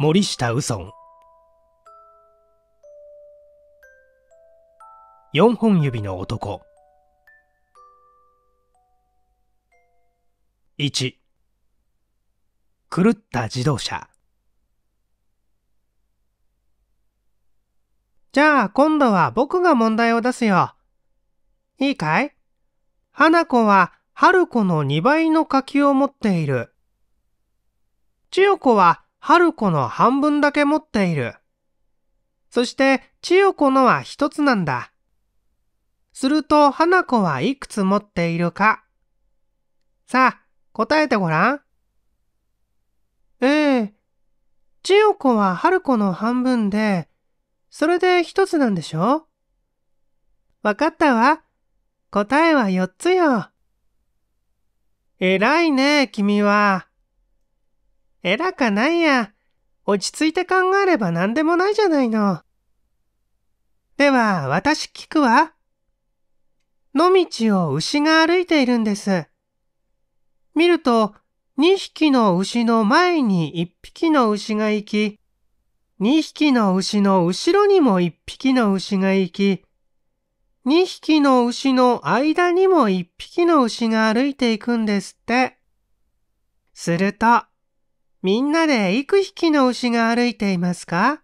森下右尊四本指の男1狂った自動車じゃあ今度は僕が問題を出すよ。いいかい花子は春子の2倍の柿を持っている。千代子は春子の半分だけ持っている。そして、千代子のは一つなんだ。すると、花子はいくつ持っているか。さあ、答えてごらん。ええ千代子は春子の半分で、それで一つなんでしょわかったわ。答えは四つよ。偉いね、君は。らかないや。落ち着いて考えれば何でもないじゃないの。では、私聞くわ。野道を牛が歩いているんです。見ると、2匹の牛の前に1匹の牛が行き、2匹の牛の後ろにも1匹の牛が行き、2匹の牛の間にも1匹の牛が歩いていくんですって。すると、みんなで幾匹の牛が歩いていますか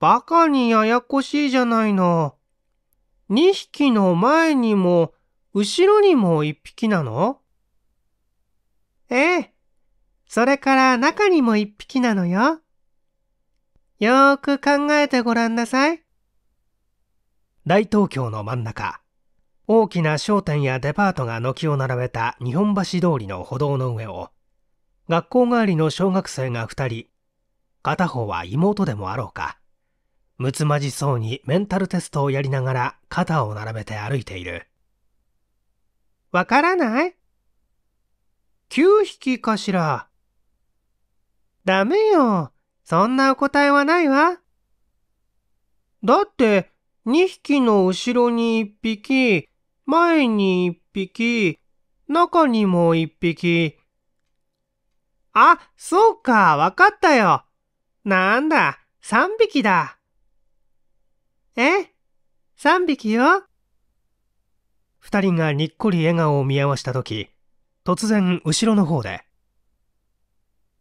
バカにややこしいじゃないの。2匹の前にも後ろにも1匹なのええ。それから中にも1匹なのよ。よーく考えてごらんなさい。大東京の真ん中。大きな商店やデパートが軒を並べた日本橋通りの歩道の上を学校帰りの小学生が2人片方は妹でもあろうかむつまじそうにメンタルテストをやりながら肩を並べて歩いているわからない ?9 匹かしらダメよ。そんなお答えはないわ。だって、2匹の後ろに1匹、前に1匹、中にも1匹、あ、そうか、わかったよ。なんだ、三匹だ。え三匹よ。二人がにっこり笑顔を見合わしたとき、突然後ろの方で、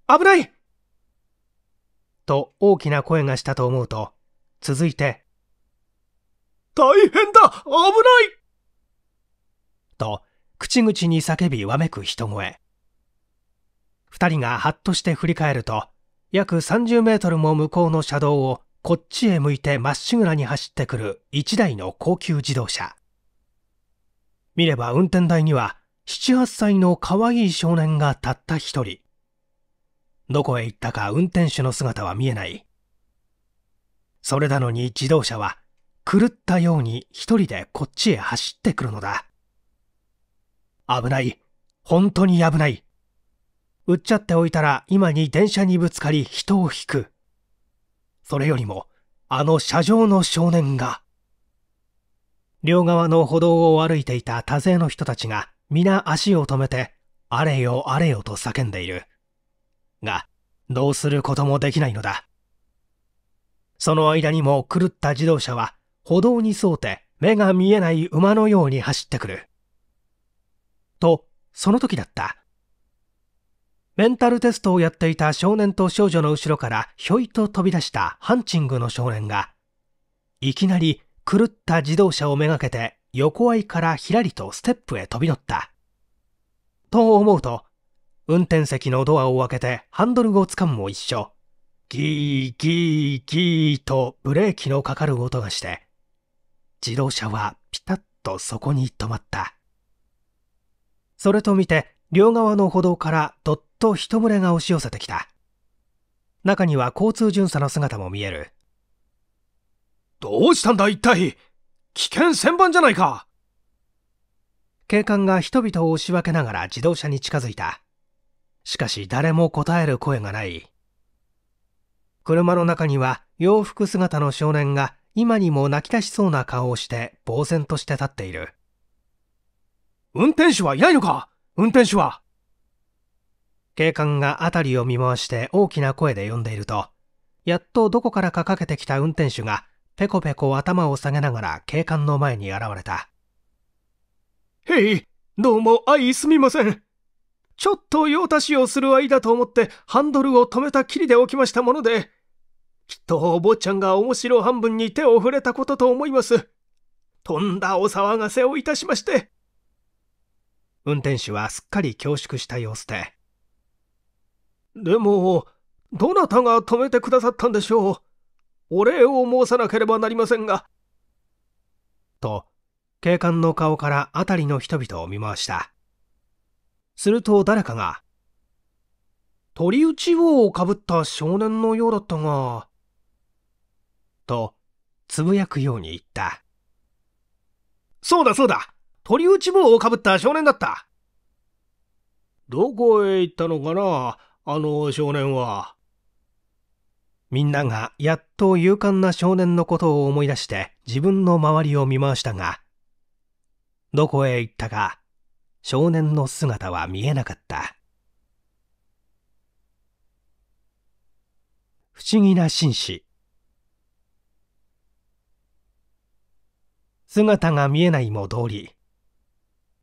危ないと大きな声がしたと思うと、続いて、大変だ危ないと、口々に叫びわめく人声。2人がはっとして振り返ると、約30メートルも向こうの車道をこっちへ向いてまっしぐらに走ってくる1台の高級自動車。見れば運転台には7、8歳の可愛い少年がたった一人。どこへ行ったか運転手の姿は見えない。それなのに自動車は狂ったように一人でこっちへ走ってくるのだ。危ない。本当に危ない。売っちゃっておいたら今に電車にぶつかり人を引く。それよりも、あの車上の少年が。両側の歩道を歩いていた多勢の人たちが皆足を止めて、あれよあれよと叫んでいる。が、どうすることもできないのだ。その間にも狂った自動車は歩道に沿うて目が見えない馬のように走ってくる。と、その時だった。メンタルテストをやっていた少年と少女の後ろからひょいと飛び出したハンチングの少年が、いきなり狂った自動車をめがけて横合いからひらりとステップへ飛び乗った。と思うと、運転席のドアを開けてハンドルをつかむも一緒。ギーギーギーとブレーキのかかる音がして、自動車はピタッとそこに止まった。それと見て、両側の歩道からと人群れが押し寄せてきた。中には交通巡査の姿も見える。どうしたんだ一体危険千番じゃないか警官が人々を押し分けながら自動車に近づいた。しかし誰も答える声がない。車の中には洋服姿の少年が今にも泣き出しそうな顔をして呆然として立っている。運転手はいないのか運転手は警官が辺りを見回して大きな声で呼んでいると、やっとどこからかかけてきた運転手が、ペコペコ頭を下げながら警官の前に現れた。へい、どうもいすみません。ちょっと用足しをする間と思ってハンドルを止めたきりで起きましたもので、きっとお坊ちゃんが面白半分に手を触れたことと思います。とんだお騒がせをいたしまして。運転手はすっかり恐縮した様子で、でも、どなたが止めてくださったんでしょう。お礼を申さなければなりませんが。と、警官の顔から辺りの人々を見回した。すると誰かが、鳥打ちをかぶった少年のようだったが、と、つぶやくように言った。そうだそうだ鳥打ち帽をかぶった少年だったどこへ行ったのかなあの少年は。みんながやっと勇敢な少年のことを思い出して自分の周りを見回したが、どこへ行ったか少年の姿は見えなかった。不思議な紳士。姿が見えないも通り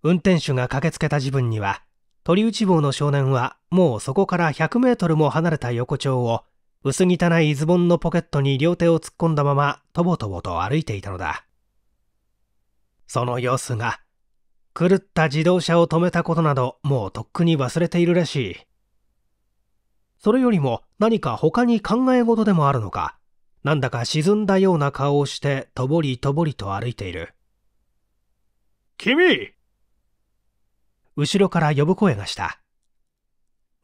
運転手が駆けつけた自分には鳥内坊の少年はもうそこから100メートルも離れた横丁を薄汚いズボンのポケットに両手を突っ込んだままとぼとぼと歩いていたのだその様子が狂った自動車を止めたことなどもうとっくに忘れているらしいそれよりも何か他に考え事でもあるのかなんだか沈んだような顔をしてとぼりとぼりと歩いている君後ろから呼ぶ声がした。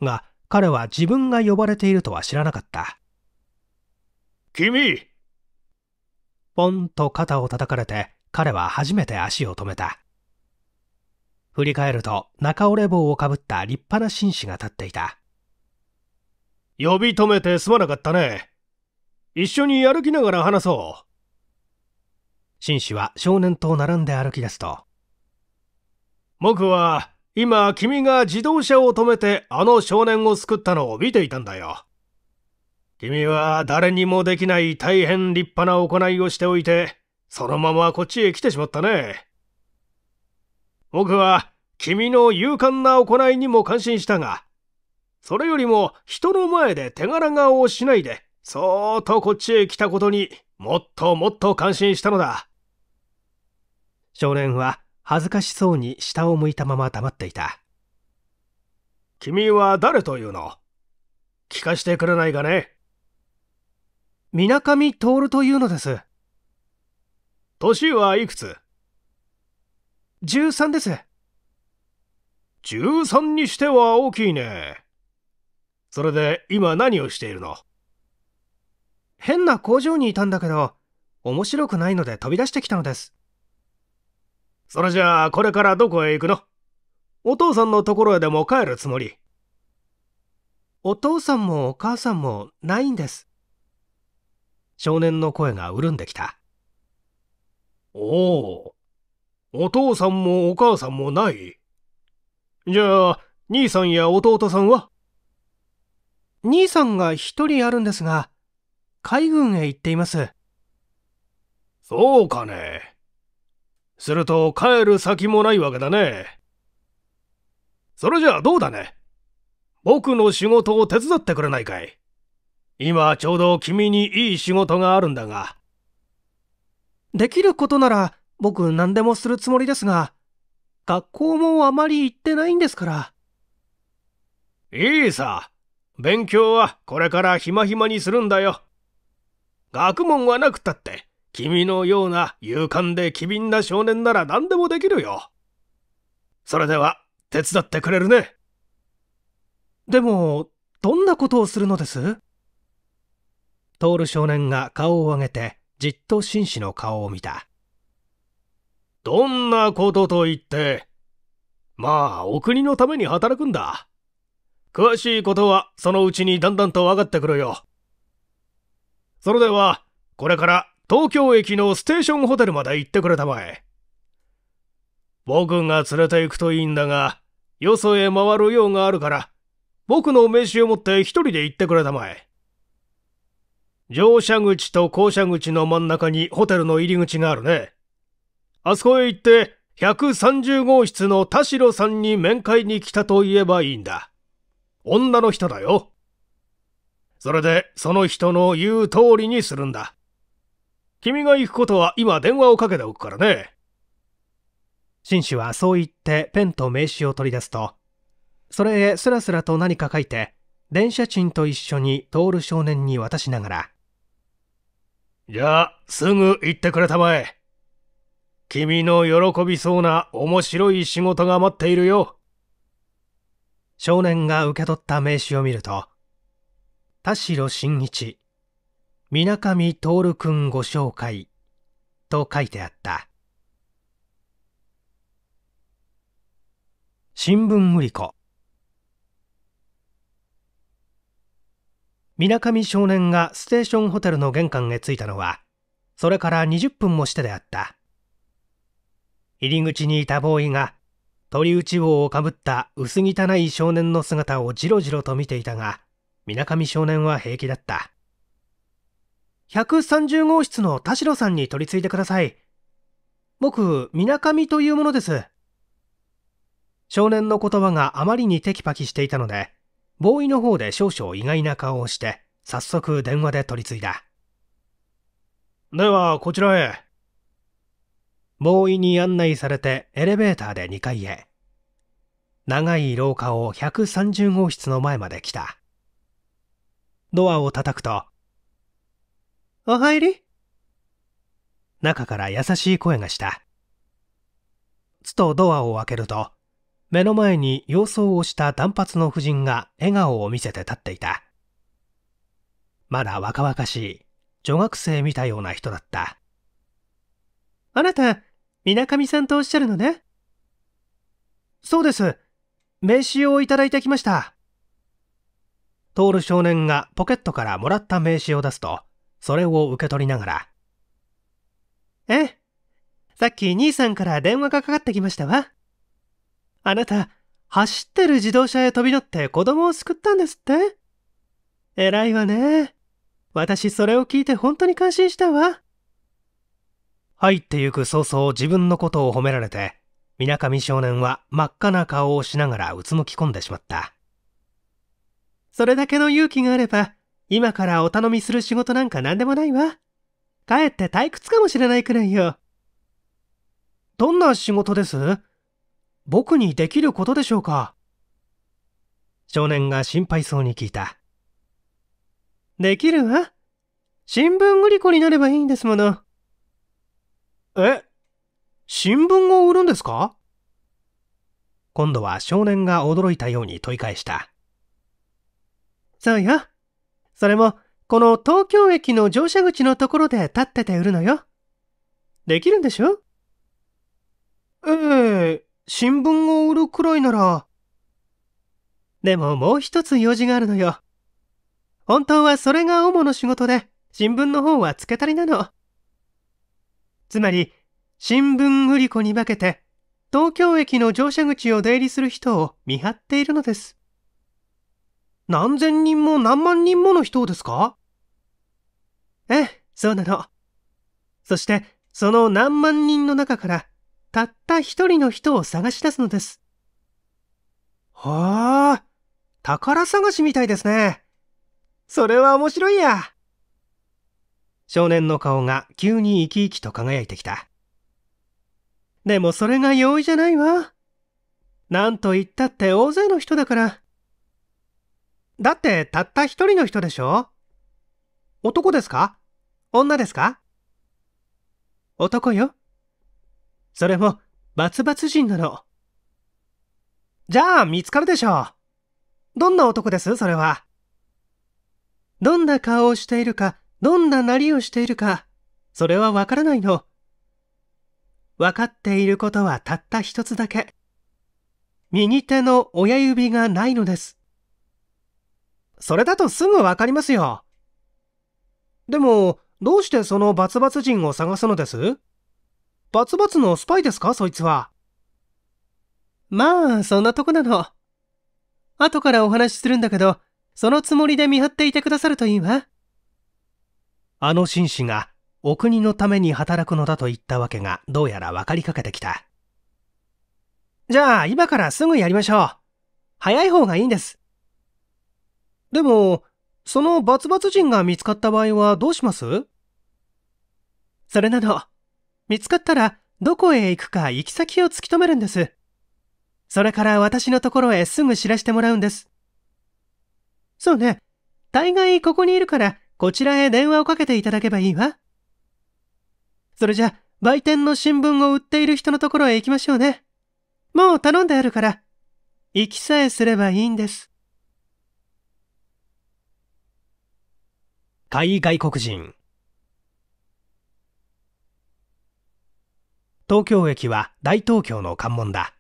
が、彼は自分が呼ばれているとは知らなかった。君ポンと肩を叩かれて、彼は初めて足を止めた。振り返ると、中折れ棒をかぶった立派な紳士が立っていた。呼び止めてすまなかったね。一緒に歩きながら話そう。紳士は少年と並んで歩き出すと。僕は今、君が自動車を止めてあの少年を救ったのを見ていたんだよ。君は誰にもできない大変立派な行いをしておいて、そのままこっちへ来てしまったね。僕は君の勇敢な行いにも感心したが、それよりも人の前で手柄顔をしないで、そーっとこっちへ来たことにもっともっと感心したのだ。少年は恥ずかしそうに下を向いたまま黙っていた君は誰というの聞かしてくれないかね水上徹というのです年はいくつ13です13にしては大きいねそれで今何をしているの変な工場にいたんだけど面白くないので飛び出してきたのですそれじゃあ、これからどこへ行くのお父さんのところへでも帰るつもり。お父さんもお母さんもないんです。少年の声が潤んできた。おお、お父さんもお母さんもない。じゃあ、兄さんや弟さんは兄さんが一人あるんですが、海軍へ行っています。そうかね。すると帰る先もないわけだね。それじゃあどうだね僕の仕事を手伝ってくれないかい今ちょうど君にいい仕事があるんだが。できることなら僕何でもするつもりですが、学校もあまり行ってないんですから。いいさ。勉強はこれからひまひまにするんだよ。学問はなくたって、君のような勇敢で機敏な少年なら何でもできるよ。それでは、手伝ってくれるね。でも、どんなことをするのでする。少年が顔を上げて、じっと紳士の顔を見た。どんなことと言って、まあ、お国のために働くんだ。詳しいことは、そのうちにだんだんと分かってくるよ。それでは、これから東京駅のステーションホテルまで行ってくれたまえ。僕が連れて行くといいんだが、よそへ回る用があるから、僕の名刺を持って一人で行ってくれたまえ。乗車口と降車口の真ん中にホテルの入り口があるね。あそこへ行って、130号室の田代さんに面会に来たと言えばいいんだ。女の人だよ。それで、その人の言う通りにするんだ。君が行くことは今電話をかけておくからね。紳士はそう言ってペンと名刺を取り出すと、それへスラスラと何か書いて、電車賃と一緒に通る少年に渡しながら。じゃあ、すぐ行ってくれたまえ。君の喜びそうな面白い仕事が待っているよ。少年が受け取った名刺を見ると、田代真一、水上徹くんご紹介と書いてあった。新聞売り子水上少年がステーションホテルの玄関へ着いたのは、それから20分もしてであった。入り口にいたボーイが、鳥打ち棒をかぶった薄汚い少年の姿をじろじろと見ていたが、水上少年は平気だった。130号室の田代さんに取り次いでください。僕、みなかみというものです。少年の言葉があまりにテキパキしていたので、ボーイの方で少々意外な顔をして、早速電話で取り次いだ。では、こちらへ。ボーイに案内されてエレベーターで2階へ。長い廊下を130号室の前まで来た。ドアを叩くと、お入り中から優しい声がした。つとドアを開けると、目の前に様相をした短髪の夫人が笑顔を見せて立っていた。まだ若々しい、女学生見たような人だった。あなた、水上さんとおっしゃるのねそうです。名刺をいただいてきました。トール少年がポケットからもらった名刺を出すと、それを受け取りながら。えさっき兄さんから電話がかかってきましたわ。あなた、走ってる自動車へ飛び乗って子供を救ったんですって偉いわね。私それを聞いて本当に感心したわ。入ってゆく早々自分のことを褒められて、水上少年は真っ赤な顔をしながらうつむき込んでしまった。それだけの勇気があれば、今からお頼みする仕事なんか何でもないわ。かえって退屈かもしれないくらいよ。どんな仕事です僕にできることでしょうか少年が心配そうに聞いた。できるわ。新聞売り子になればいいんですもの。え新聞を売るんですか今度は少年が驚いたように問い返した。そうよ。それも、この東京駅の乗車口のところで立ってて売るのよ。できるんでしょええ、新聞を売るくらいなら。でももう一つ用事があるのよ。本当はそれが主の仕事で、新聞の方は付けたりなの。つまり、新聞売り子に化けて、東京駅の乗車口を出入りする人を見張っているのです。何千人も何万人もの人をですかええ、そうなの。そして、その何万人の中から、たった一人の人を探し出すのです。はあ、宝探しみたいですね。それは面白いや。少年の顔が急に生き生きと輝いてきた。でもそれが容易じゃないわ。なんと言ったって大勢の人だから、だってたった一人の人でしょ男ですか女ですか男よ。それも、バツバツ人なの。じゃあ、見つかるでしょう。どんな男ですそれは。どんな顔をしているか、どんななりをしているか、それはわからないの。わかっていることはたった一つだけ。右手の親指がないのです。それだとすぐわかりますよ。でも、どうしてそのバツバツ人を探すのですバツバツのスパイですかそいつは。まあ、そんなとこなの。後からお話しするんだけど、そのつもりで見張っていてくださるといいわ。あの紳士が、お国のために働くのだと言ったわけが、どうやら分かりかけてきた。じゃあ、今からすぐやりましょう。早い方がいいんです。でも、そのバツバツ人が見つかった場合はどうしますそれなど、見つかったらどこへ行くか行き先を突き止めるんです。それから私のところへすぐ知らせてもらうんです。そうね。大概ここにいるから、こちらへ電話をかけていただけばいいわ。それじゃ、売店の新聞を売っている人のところへ行きましょうね。もう頼んであるから、行きさえすればいいんです。海外国人東京駅は大東京の関門だ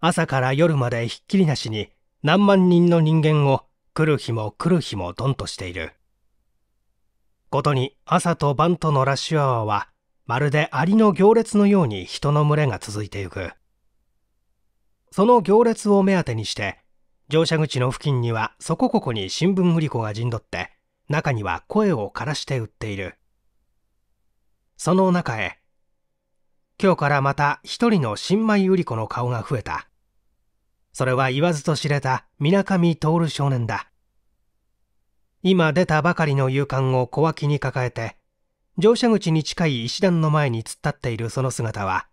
朝から夜までひっきりなしに何万人の人間を来る日も来る日もドンとしていることに朝と晩とのラッシュアワーはまるでアリの行列のように人の群れが続いてゆくその行列を目当てにして乗車口の付近にはそこここに新聞売り子が陣取って中には声を枯らして売っている。その中へ、今日からまた一人の新米百合子の顔が増えた。それは言わずと知れた水上徹少年だ。今出たばかりの勇敢を小脇に抱えて、乗車口に近い石段の前に突っ立っているその姿は、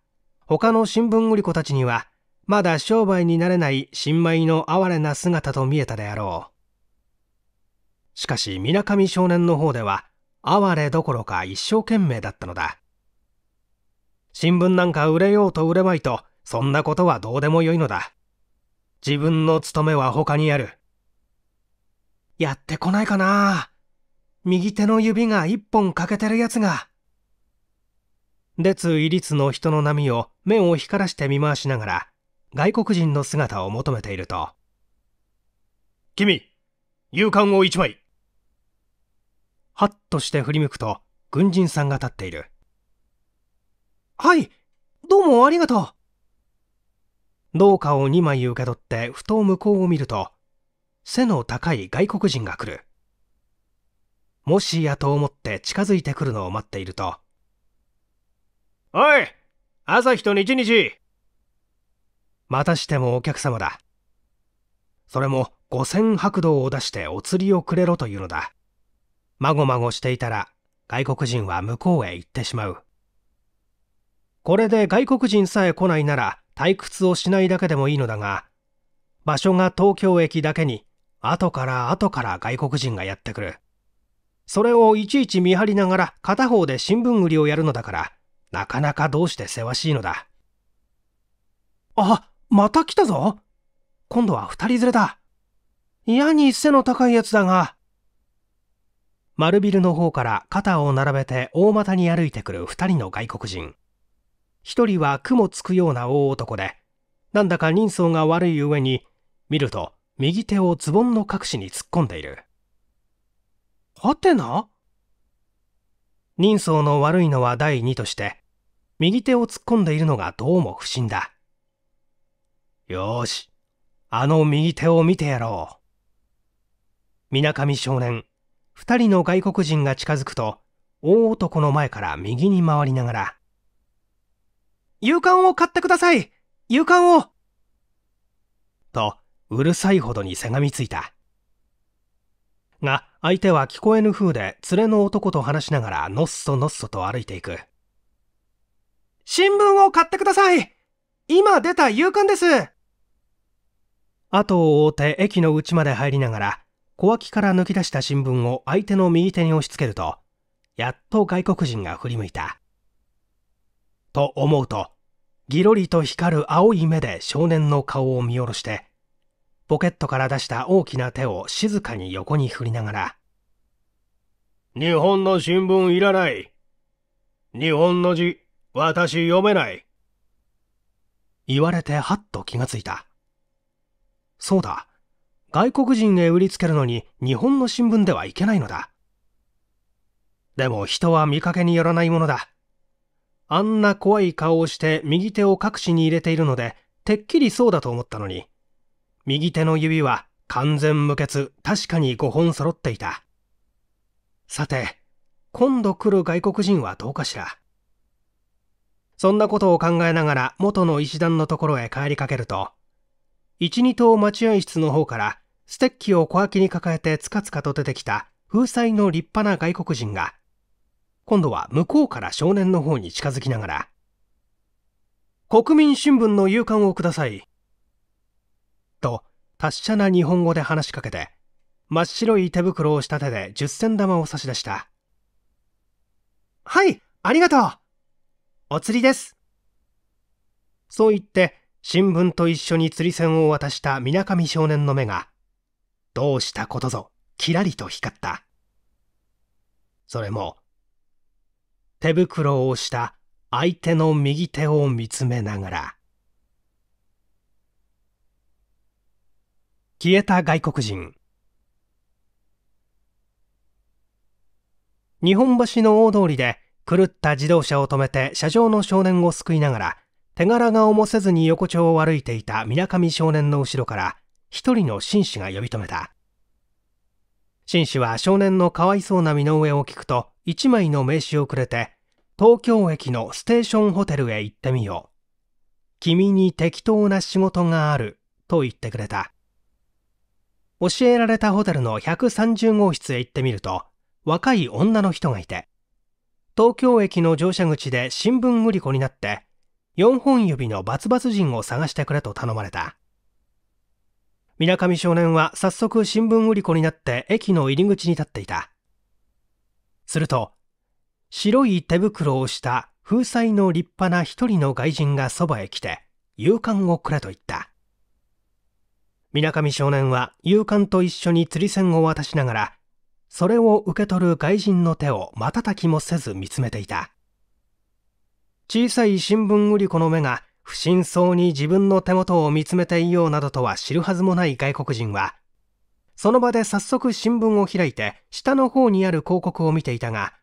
他の新聞売り子たちには、まだ商売になれない新米の哀れな姿と見えたであろう。しかし水上少年の方では哀れどころか一生懸命だったのだ新聞なんか売れようと売れまいとそんなことはどうでもよいのだ自分の務めは他にあるやってこないかな右手の指が一本欠けてるやつが列位律の人の波を目を光らして見回しながら外国人の姿を求めていると君、勇敢を一枚。はっとして振り向くと、軍人さんが立っている。はい、どうもありがとう。銅貨を2枚受け取って、ふと向こうを見ると、背の高い外国人が来る。もしやと思って近づいてくるのを待っていると、おい、朝日と日日。またしてもお客様だ。それも五千白道を出してお釣りをくれろというのだ。まごまごしていたら外国人は向こうへ行ってしまう。これで外国人さえ来ないなら退屈をしないだけでもいいのだが、場所が東京駅だけに、後から後から外国人がやってくる。それをいちいち見張りながら片方で新聞売りをやるのだから、なかなかどうしてせわしいのだ。あ、また来たぞ今度は二人連れだ。嫌に背の高いやつだが、丸ビルの方から肩を並べて大股に歩いてくる2人の外国人。1人は雲つくような大男で、なんだか人相が悪い上に、見ると右手をズボンの隠しに突っ込んでいる。はてな人相の悪いのは第2として、右手を突っ込んでいるのがどうも不審だ。よーし、あの右手を見てやろう。水上少年、2人の外国人が近づくと、大男の前から右に回りながら、勇敢を買ってください勇敢をと、うるさいほどにせがみついた。が、相手は聞こえぬ風で連れの男と話しながらのっそのっそと歩いていく。新聞を買ってください今出た勇敢です後を追うて駅の内まで入りながら、小脇から抜き出した新聞を相手の右手に押し付けると、やっと外国人が振り向いた。と思うと、ぎろりと光る青い目で少年の顔を見下ろして、ポケットから出した大きな手を静かに横に振りながら、日本の新聞いらない。日本の字、私読めない。言われてはっと気がついた。そうだ。外国人へ売りつけるのに日本の新聞ではいけないのだ。でも人は見かけによらないものだ。あんな怖い顔をして右手を隠しに入れているので、てっきりそうだと思ったのに、右手の指は完全無欠、確かに5本揃っていた。さて、今度来る外国人はどうかしら。そんなことを考えながら元の石段のところへ帰りかけると、一二棟待合室の方からステッキを小脇に抱えてつかつかと出てきた風彩の立派な外国人が今度は向こうから少年の方に近づきながら国民新聞の夕刊をくださいと達者な日本語で話しかけて真っ白い手袋をした手で十銭玉を差し出したはいありがとうお釣りですそう言って新聞と一緒に釣り銭を渡した水上少年の目が、どうしたことぞ、キラリと光った。それも、手袋をした相手の右手を見つめながら、消えた外国人日本橋の大通りで狂った自動車を止めて車上の少年を救いながら手柄が重せずに横丁を歩いていた水上少年の後ろから一人の紳士が呼び止めた紳士は少年のかわいそうな身の上を聞くと一枚の名刺をくれて東京駅のステーションホテルへ行ってみよう君に適当な仕事があると言ってくれた教えられたホテルの130号室へ行ってみると若い女の人がいて東京駅の乗車口で新聞売り子になって4本指のバツバツ人を探してくれと頼まれた。水上少年は早速新聞売り子になって駅の入り口に立っていた。すると、白い手袋をした風彩の立派な一人の外人がそばへ来て、勇敢をくれと言った。水上少年は勇敢と一緒に釣り銭を渡しながら、それを受け取る外人の手を瞬きもせず見つめていた。小さい新聞売り子の目が不審そうに自分の手元を見つめていようなどとは知るはずもない外国人は、その場で早速新聞を開いて下の方にある広告を見ていたが、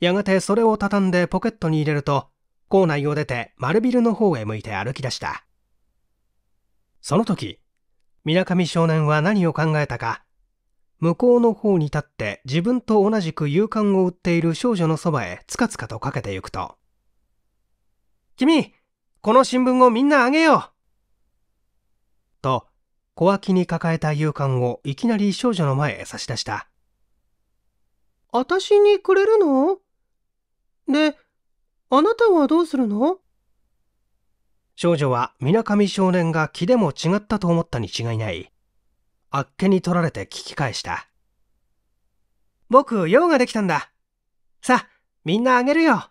やがてそれを畳んでポケットに入れると、校内を出て丸ビルの方へ向いて歩き出した。その時、水上少年は何を考えたか、向こうの方に立って自分と同じく勇敢を売っている少女のそばへつかつかとかけてゆくと、君、この新聞をみんなあげようと、小脇に抱えた勇敢をいきなり少女の前へ差し出した。私にくれるので、あなたはどうするの少女は水上少年が気でも違ったと思ったに違いない。あっけに取られて聞き返した。僕、用ができたんだ。さ、みんなあげるよ。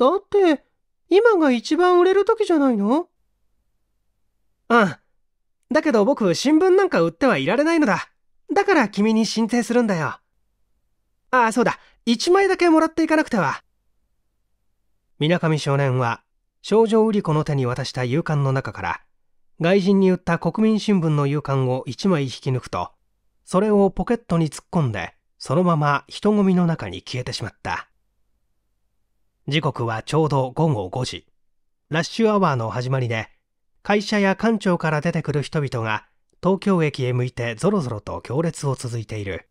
だって、今が一番売れる時じゃないのうん。だけど僕、新聞なんか売ってはいられないのだ。だから君に申請するんだよ。ああ、そうだ。一枚だけもらっていかなくては。水上少年は、少女売り子の手に渡した勇敢の中から、外人に売った国民新聞の勇敢を一枚引き抜くと、それをポケットに突っ込んで、そのまま人混みの中に消えてしまった。時刻はちょうど午後5時ラッシュアワーの始まりで会社や館長から出てくる人々が東京駅へ向いてぞろぞろと行列を続いている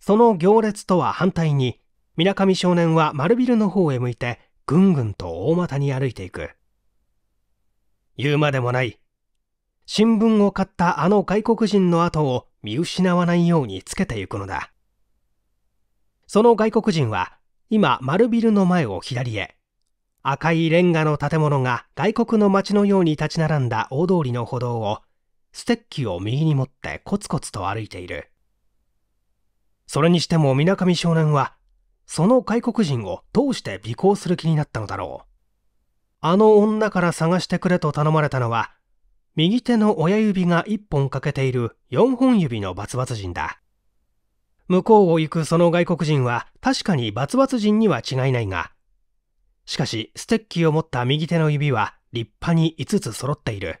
その行列とは反対に水上少年は丸ビルの方へ向いてぐんぐんと大股に歩いていく言うまでもない新聞を買ったあの外国人の後を見失わないようにつけていくのだその外国人は今、丸ビルの前を左へ。赤いレンガの建物が外国の街のように立ち並んだ大通りの歩道を、ステッキを右に持ってコツコツと歩いている。それにしても水上少年は、その外国人をどうして尾行する気になったのだろう。あの女から探してくれと頼まれたのは、右手の親指が1本欠けている4本指のバツバツ人だ。向こうを行くその外国人は確かにバツバツ人には違いないが、しかしステッキを持った右手の指は立派に5つ揃っている。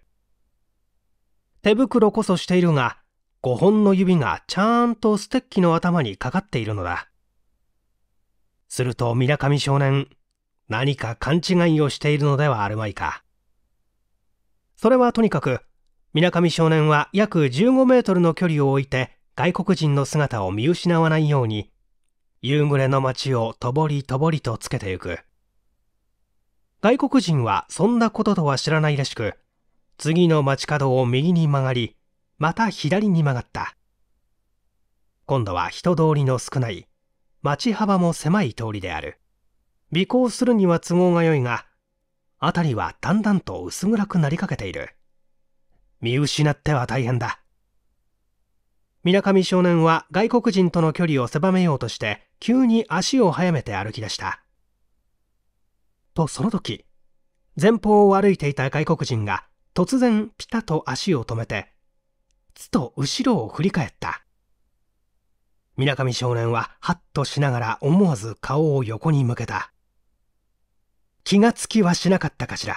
手袋こそしているが、5本の指がちゃんとステッキの頭にかかっているのだ。すると水上少年、何か勘違いをしているのではあるまいか。それはとにかく、水上少年は約15メートルの距離を置いて外国人の姿を見失わないように、夕暮れの街をとぼりとぼりとつけてゆく。外国人はそんなこととは知らないらしく、次の街角を右に曲がり、また左に曲がった。今度は人通りの少ない、街幅も狭い通りである。尾行するには都合が良いが、辺りはだんだんと薄暗くなりかけている。見失っては大変だ。水上少年は外国人との距離を狭めようとして急に足を速めて歩き出したとその時前方を歩いていた外国人が突然ピタと足を止めてつと後ろを振り返った水上少年はハッとしながら思わず顔を横に向けた気がつきはしなかったかしら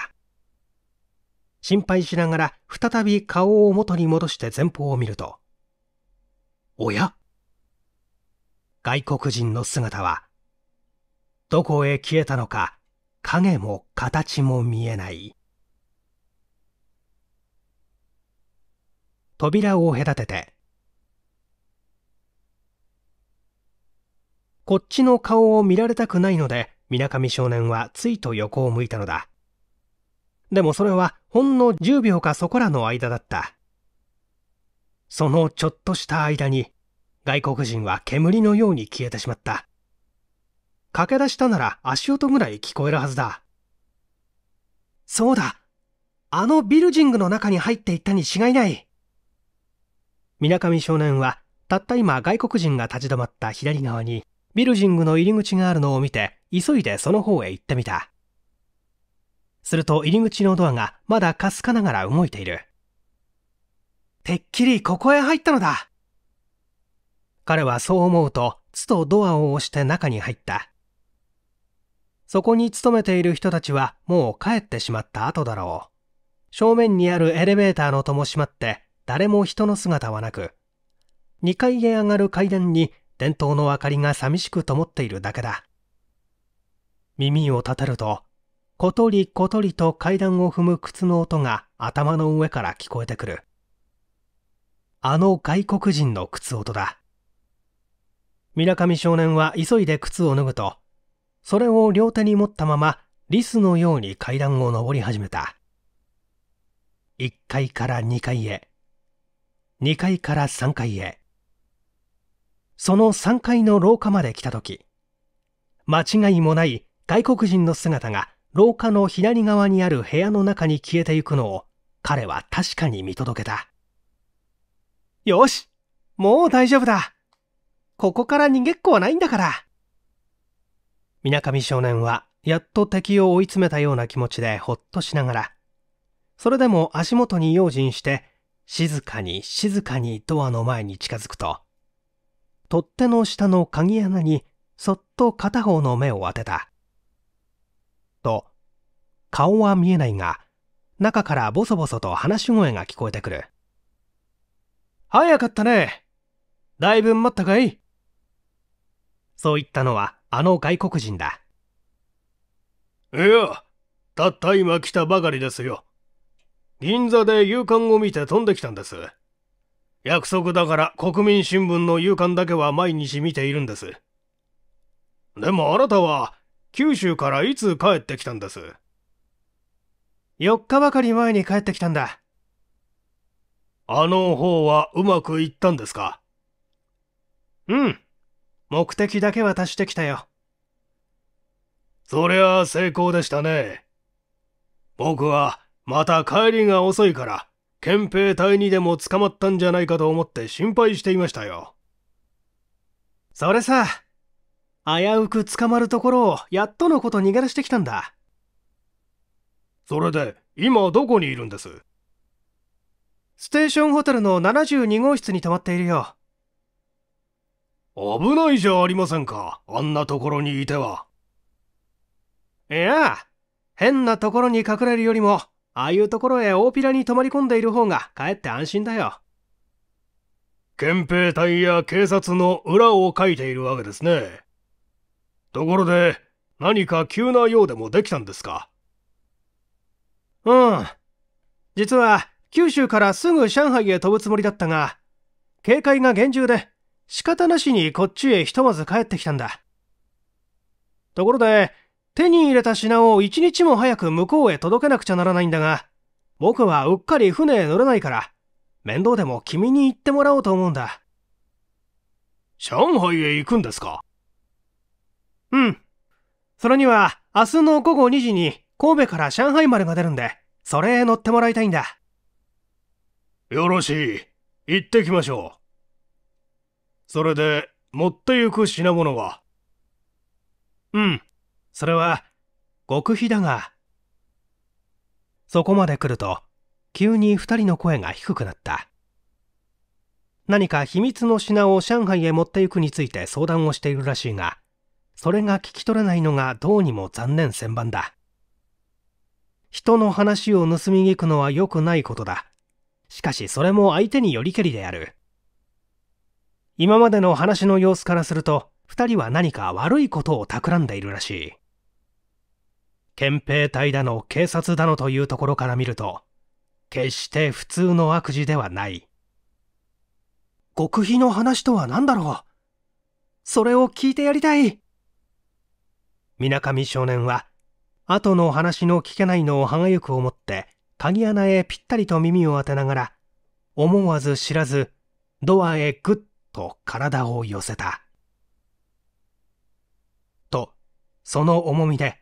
心配しながら再び顔を元に戻して前方を見るとおや外国人の姿は、どこへ消えたのか、影も形も見えない。扉を隔てて、こっちの顔を見られたくないので、水上少年はついと横を向いたのだ。でもそれはほんの10秒かそこらの間だった。そのちょっとした間に外国人は煙のように消えてしまった駆け出したなら足音ぐらい聞こえるはずだそうだあのビルジングの中に入っていったに違いない水上少年はたった今外国人が立ち止まった左側にビルジングの入り口があるのを見て急いでその方へ行ってみたすると入り口のドアがまだかすかながら動いているてっきりここへ入ったのだ。彼はそう思うと、つとドアを押して中に入った。そこに勤めている人たちはもう帰ってしまった後だろう。正面にあるエレベーターの戸も閉まって、誰も人の姿はなく、2階へ上がる階段に伝統の明かりが寂しく灯っているだけだ。耳を立てると、ことりことりと階段を踏む靴の音が頭の上から聞こえてくる。あの外国人の靴音だ。水上少年は急いで靴を脱ぐと、それを両手に持ったまま、リスのように階段を上り始めた。1階から2階へ、2階から3階へ。その3階の廊下まで来た時。間違いもない外国人の姿が廊下の左側にある部屋の中に消えていくのを彼は確かに見届けた。よしもう大丈夫だここから逃げっこはないんだから水上少年はやっと敵を追い詰めたような気持ちでほっとしながら、それでも足元に用心して、静かに静かにドアの前に近づくと、取っ手の下の鍵穴にそっと片方の目を当てた。と、顔は見えないが、中からボソボソと話し声が聞こえてくる。早かったね。だいぶ待ったかいそう言ったのはあの外国人だ。いや、たった今来たばかりですよ。銀座で夕刊を見て飛んできたんです。約束だから国民新聞の夕刊だけは毎日見ているんです。でもあなたは九州からいつ帰ってきたんです ?4 日ばかり前に帰ってきたんだ。あの方はうまくいったんですかうん。目的だけは達してきたよ。そりゃ成功でしたね。僕はまた帰りが遅いから、憲兵隊にでも捕まったんじゃないかと思って心配していましたよ。それさ、危うく捕まるところをやっとのこと逃げ出してきたんだ。それで今どこにいるんですステーションホテルの72号室に泊まっているよ。危ないじゃありませんか。あんなところにいては。いや、変なところに隠れるよりも、ああいうところへ大ピラに泊まり込んでいる方がかえって安心だよ。憲兵隊や警察の裏を書いているわけですね。ところで、何か急なようでもできたんですかうん。実は、九州からすぐ上海へ飛ぶつもりだったが、警戒が厳重で仕方なしにこっちへひとまず帰ってきたんだ。ところで、手に入れた品を一日も早く向こうへ届けなくちゃならないんだが、僕はうっかり船へ乗れないから、面倒でも君に行ってもらおうと思うんだ。上海へ行くんですかうん。それには、明日の午後2時に神戸から上海までが出るんで、それへ乗ってもらいたいんだ。よろしい。行ってきましょう。それで、持ってゆく品物はうん。それは、極秘だが。そこまで来ると、急に二人の声が低くなった。何か秘密の品を上海へ持って行くについて相談をしているらしいが、それが聞き取れないのがどうにも残念千番だ。人の話を盗み聞くのは良くないことだ。しかしそれも相手によりけりである。今までの話の様子からすると、二人は何か悪いことを企んでいるらしい。憲兵隊だの警察だのというところから見ると、決して普通の悪事ではない。極秘の話とは何だろうそれを聞いてやりたい水上少年は、後の話の聞けないのを歯がゆく思って、鍵穴へぴったりと耳を当てながら、思わず知らず、ドアへぐっと体を寄せた。と、その重みで、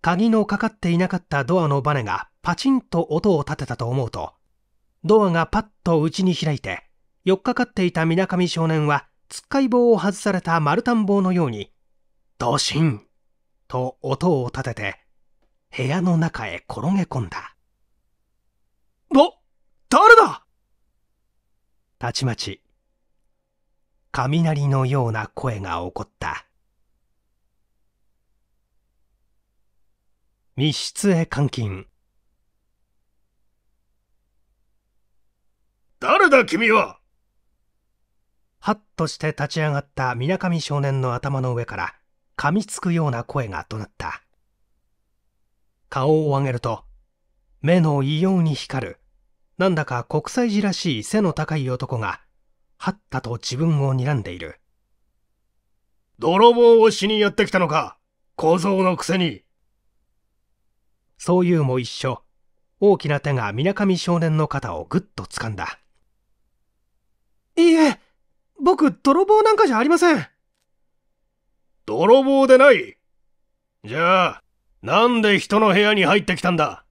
鍵のかかっていなかったドアのバネがパチンと音を立てたと思うと、ドアがパッと内に開いて、よっかかっていた水上少年は、つっかい棒を外された丸太棒のように、ドシンと音を立てて、部屋の中へ転げ込んだ。お誰だたちまち、雷のような声が起こった。密室へ監禁。誰だ君はハッとして立ち上がった水上少年の頭の上から噛みつくような声が怒鳴った。顔を上げると、目の異様に光るなんだか国際寺らしい背の高い男が、はったと自分を睨んでいる。泥棒をしにやってきたのか小僧のくせに。そういうも一緒。大きな手が水上少年の肩をぐっと掴んだ。いいえ、僕、泥棒なんかじゃありません。泥棒でないじゃあ、なんで人の部屋に入ってきたんだ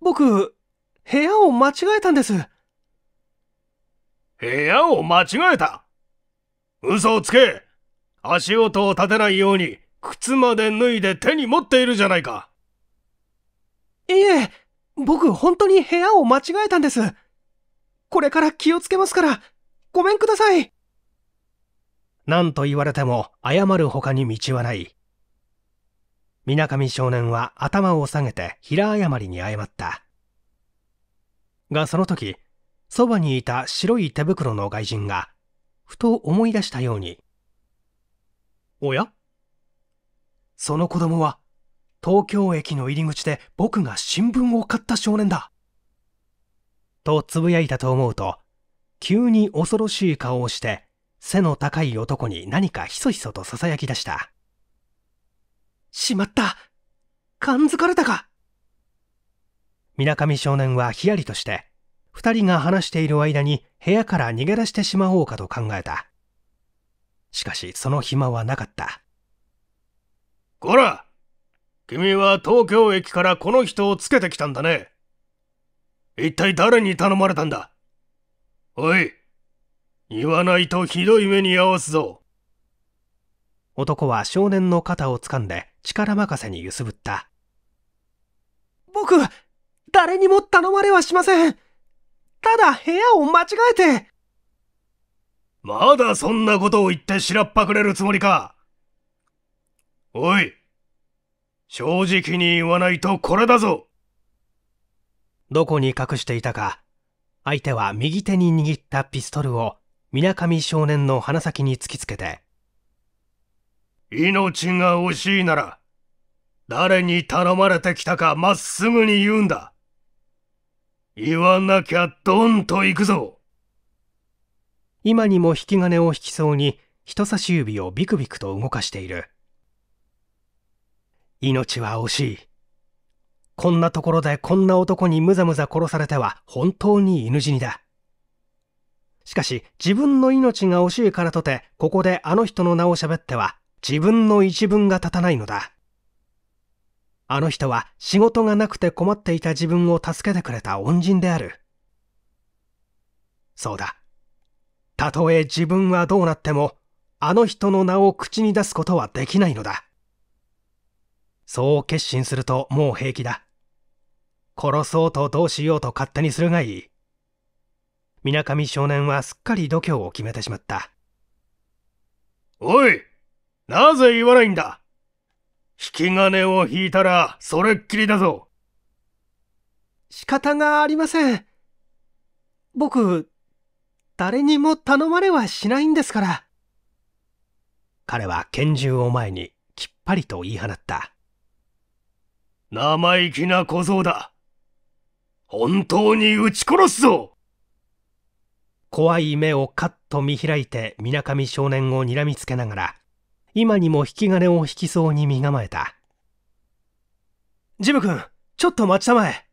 僕、部屋を間違えたんです。部屋を間違えた嘘をつけ足音を立てないように靴まで脱いで手に持っているじゃないか。いえ、僕本当に部屋を間違えたんです。これから気をつけますから、ごめんください。何と言われても謝る他に道はない。水上少年は頭を下げて平謝りに謝った。がその時、そばにいた白い手袋の外人が、ふと思い出したように、おやその子供は、東京駅の入り口で僕が新聞を買った少年だ。とつぶやいたと思うと、急に恐ろしい顔をして、背の高い男に何かひそひそと囁き出した。しまった感づかれたか水上少年はヒヤリとして、二人が話している間に部屋から逃げ出してしまおうかと考えた。しかし、その暇はなかった。こら君は東京駅からこの人をつけてきたんだね。一体誰に頼まれたんだおい、言わないとひどい目に遭わすぞ。男は少年の肩を掴んで力任せに揺すぶった。僕、誰にも頼まれはしません。ただ部屋を間違えて。まだそんなことを言ってしらっぱくれるつもりか。おい、正直に言わないとこれだぞ。どこに隠していたか、相手は右手に握ったピストルを、水上少年の鼻先に突きつけて。命が惜しいなら、誰に頼まれてきたかまっすぐに言うんだ。言わなきゃドンと行くぞ今にも引き金を引きそうに人差し指をビクビクと動かしている命は惜しいこんなところでこんな男にむざむざ殺されては本当に犬死にだしかし自分の命が惜しいからとてここであの人の名をしゃべっては自分の一文が立たないのだあの人は仕事がなくて困っていた自分を助けてくれた恩人である。そうだ。たとえ自分はどうなっても、あの人の名を口に出すことはできないのだ。そう決心するともう平気だ。殺そうとどうしようと勝手にするがいい。水上少年はすっかり度胸を決めてしまった。おいなぜ言わないんだ引き金を引いたら、それっきりだぞ。仕方がありません。僕、誰にも頼まれはしないんですから。彼は拳銃を前にきっぱりと言い放った。生意気な小僧だ。本当に撃ち殺すぞ怖い目をカッと見開いて水上少年を睨みつけながら、今にも引き金を引きそうに身構えた。ジム君、ちょっと待ちたまえ。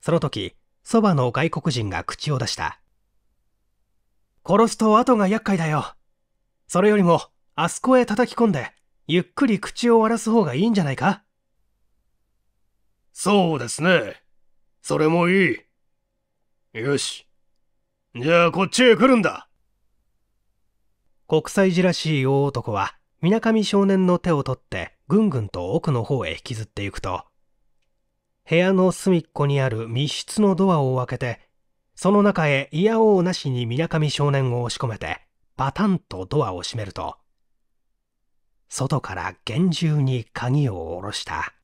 その時、そばの外国人が口を出した。殺すと後が厄介だよ。それよりも、あそこへ叩き込んで、ゆっくり口を割らす方がいいんじゃないかそうですね。それもいい。よし。じゃあこっちへ来るんだ。国際寺らしい大男は、水上少年の手を取って、ぐんぐんと奥の方へ引きずっていくと、部屋の隅っこにある密室のドアを開けて、その中へ嫌おうなしに水上少年を押し込めて、パタンとドアを閉めると、外から厳重に鍵を下ろした。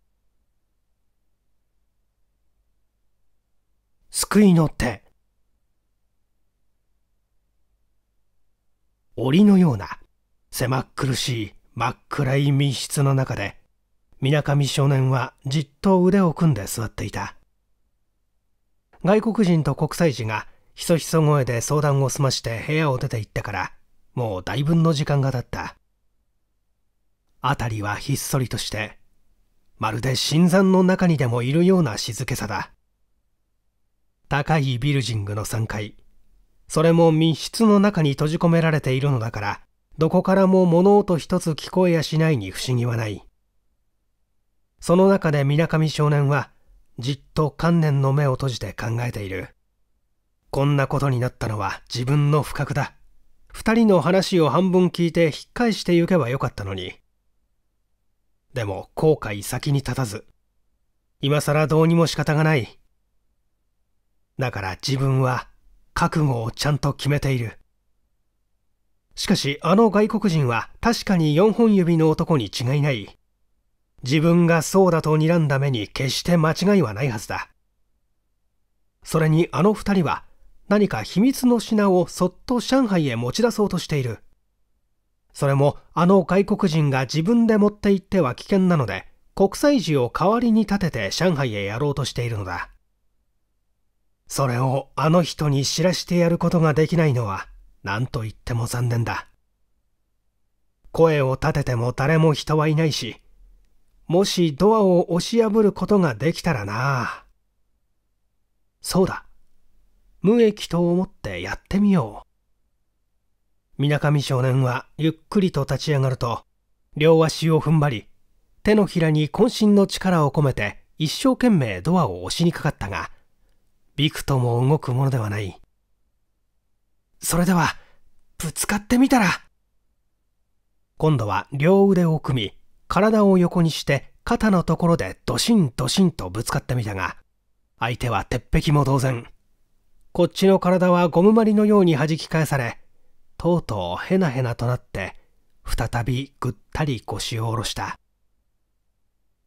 救いの手。檻のような狭っ苦しい真っ暗い密室の中で水上少年はじっと腕を組んで座っていた外国人と国際人がひそひそ声で相談を済まして部屋を出て行ってからもう大分の時間が経った辺りはひっそりとしてまるで新山の中にでもいるような静けさだ高いビルジングの3階それも密室の中に閉じ込められているのだから、どこからも物音一つ聞こえやしないに不思議はない。その中で水上少年は、じっと観念の目を閉じて考えている。こんなことになったのは自分の不覚だ。二人の話を半分聞いて引っ返してゆけばよかったのに。でも後悔先に立たず、今更どうにも仕方がない。だから自分は覚悟をちゃんと決めているしかしあの外国人は確かに4本指の男に違いない自分がそうだと睨んだ目に決して間違いはないはずだそれにあの2人は何か秘密の品をそっと上海へ持ち出そうとしているそれもあの外国人が自分で持って行っては危険なので国際時を代わりに立てて上海へやろうとしているのだそれをあの人に知らしてやることができないのは、何と言っても残念だ。声を立てても誰も人はいないし、もしドアを押し破ることができたらなそうだ。無益と思ってやってみよう。水上少年はゆっくりと立ち上がると、両足を踏ん張り、手のひらに渾身の力を込めて一生懸命ドアを押しにかかったが、びくとも動くものではない。それでは、ぶつかってみたら今度は両腕を組み、体を横にして肩のところでドシンドシンとぶつかってみたが、相手は鉄壁も同然。こっちの体はゴムまりのように弾き返され、とうとうヘナヘナとなって、再びぐったり腰を下ろした。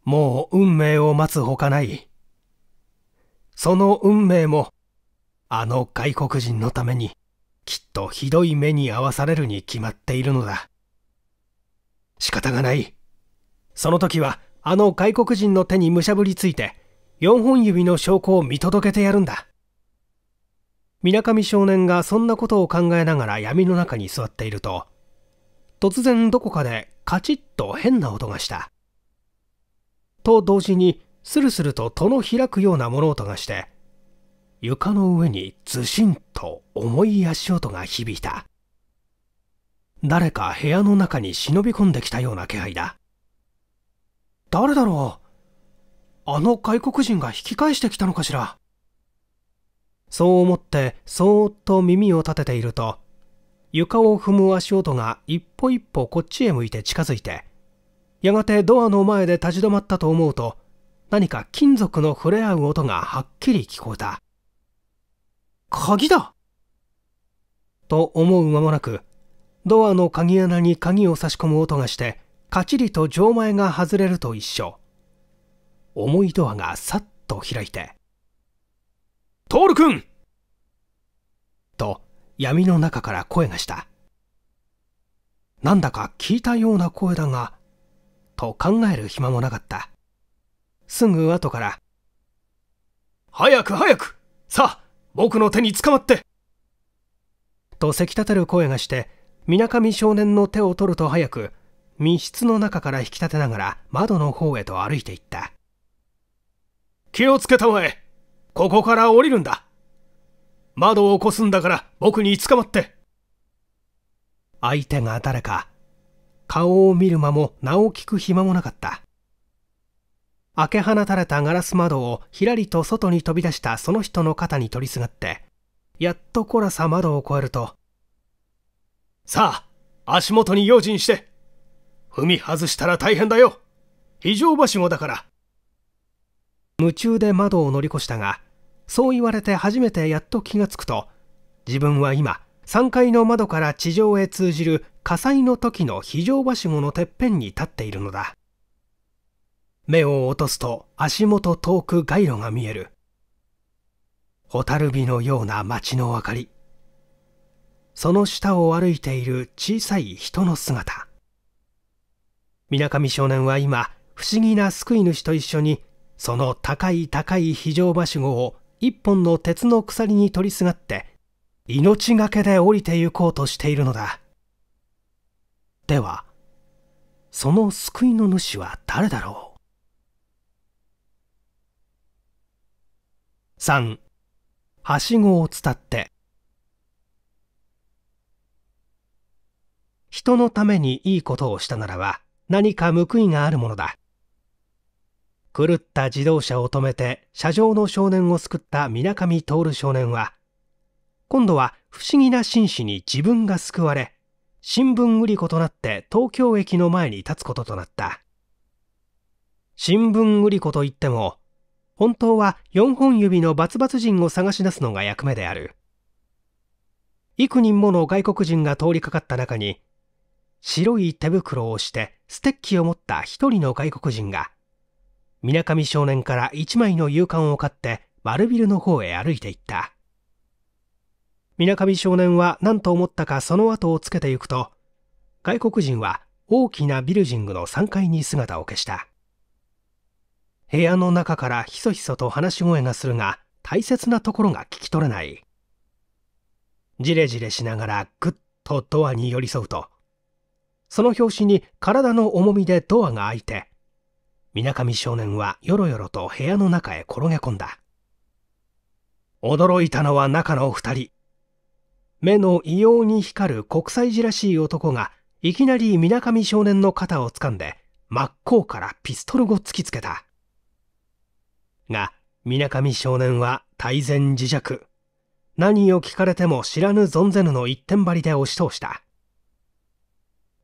もう運命を待つほかない。その運命も、あの外国人のために、きっとひどい目に遭わされるに決まっているのだ。仕方がない。その時は、あの外国人の手にむしゃぶりついて、4本指の証拠を見届けてやるんだ。水上少年がそんなことを考えながら闇の中に座っていると、突然どこかでカチッと変な音がした。と同時にスルスルと戸の開くような物音がして床の上にずしんと重い足音が響いた誰か部屋の中に忍び込んできたような気配だ誰だろうあの外国人が引き返してきたのかしらそう思ってそーっと耳を立てていると床を踏む足音が一歩一歩こっちへ向いて近づいてやがてドアの前で立ち止まったと思うと何か金属の触れ合う音がはっきり聞こえた。鍵だと思う間もなく、ドアの鍵穴に鍵を差し込む音がして、カチリと錠前が外れると一緒。重いドアがさっと開いて。トールくんと、闇の中から声がした。なんだか聞いたような声だが、と考える暇もなかった。すぐ後から早く早くさあ僕の手に捕まってとせき立てる声がしてみなかみ少年の手を取ると早く密室の中から引き立てながら窓の方へと歩いていった気をつけたまえここから降りるんだ窓を起こすんだから僕に捕まって相手が誰か顔を見る間も名を聞く暇もなかった開け放たれたガラス窓をひらりと外に飛び出したその人の肩に取りすがって、やっとこらさ窓を越えると、さあ、足元に用心して。踏み外したら大変だよ。非常はしごだから。夢中で窓を乗り越したが、そう言われて初めてやっと気がつくと、自分は今、3階の窓から地上へ通じる火災の時の非常はしごのてっぺんに立っているのだ。目を落とすと足元遠く街路が見える。蛍火のような街の明かり。その下を歩いている小さい人の姿。水上少年は今、不思議な救い主と一緒に、その高い高い非常場所を一本の鉄の鎖に取りすがって、命がけで降りて行こうとしているのだ。では、その救いの主は誰だろう3はしごを伝って人のためにいいことをしたならば何か報いがあるものだ狂った自動車を止めて車上の少年を救った水上徹少年は今度は不思議な紳士に自分が救われ新聞売り子となって東京駅の前に立つこととなった新聞売り子といっても本当は4本指のバツバツ人を探し出すのが役目である。幾人もの外国人が通りかかった中に、白い手袋をしてステッキを持った一人の外国人が、水上少年から一枚の勇敢を買って丸ビルの方へ歩いていった。水上少年は何と思ったかその後をつけてゆくと、外国人は大きなビルジングの3階に姿を消した。部屋の中からひそひそと話し声がするが大切なところが聞き取れないじれじれしながらぐっとドアに寄り添うとその拍子に体の重みでドアが開いてみなかみ少年はよろよろと部屋の中へ転げ込んだ驚いたのは中の2人目の異様に光る国際寺らしい男がいきなりみなかみ少年の肩をつかんで真っ向からピストルを突きつけたが、水上少年は大善自弱。何を聞かれても知らぬ存ぜぬの一点張りで押し通した。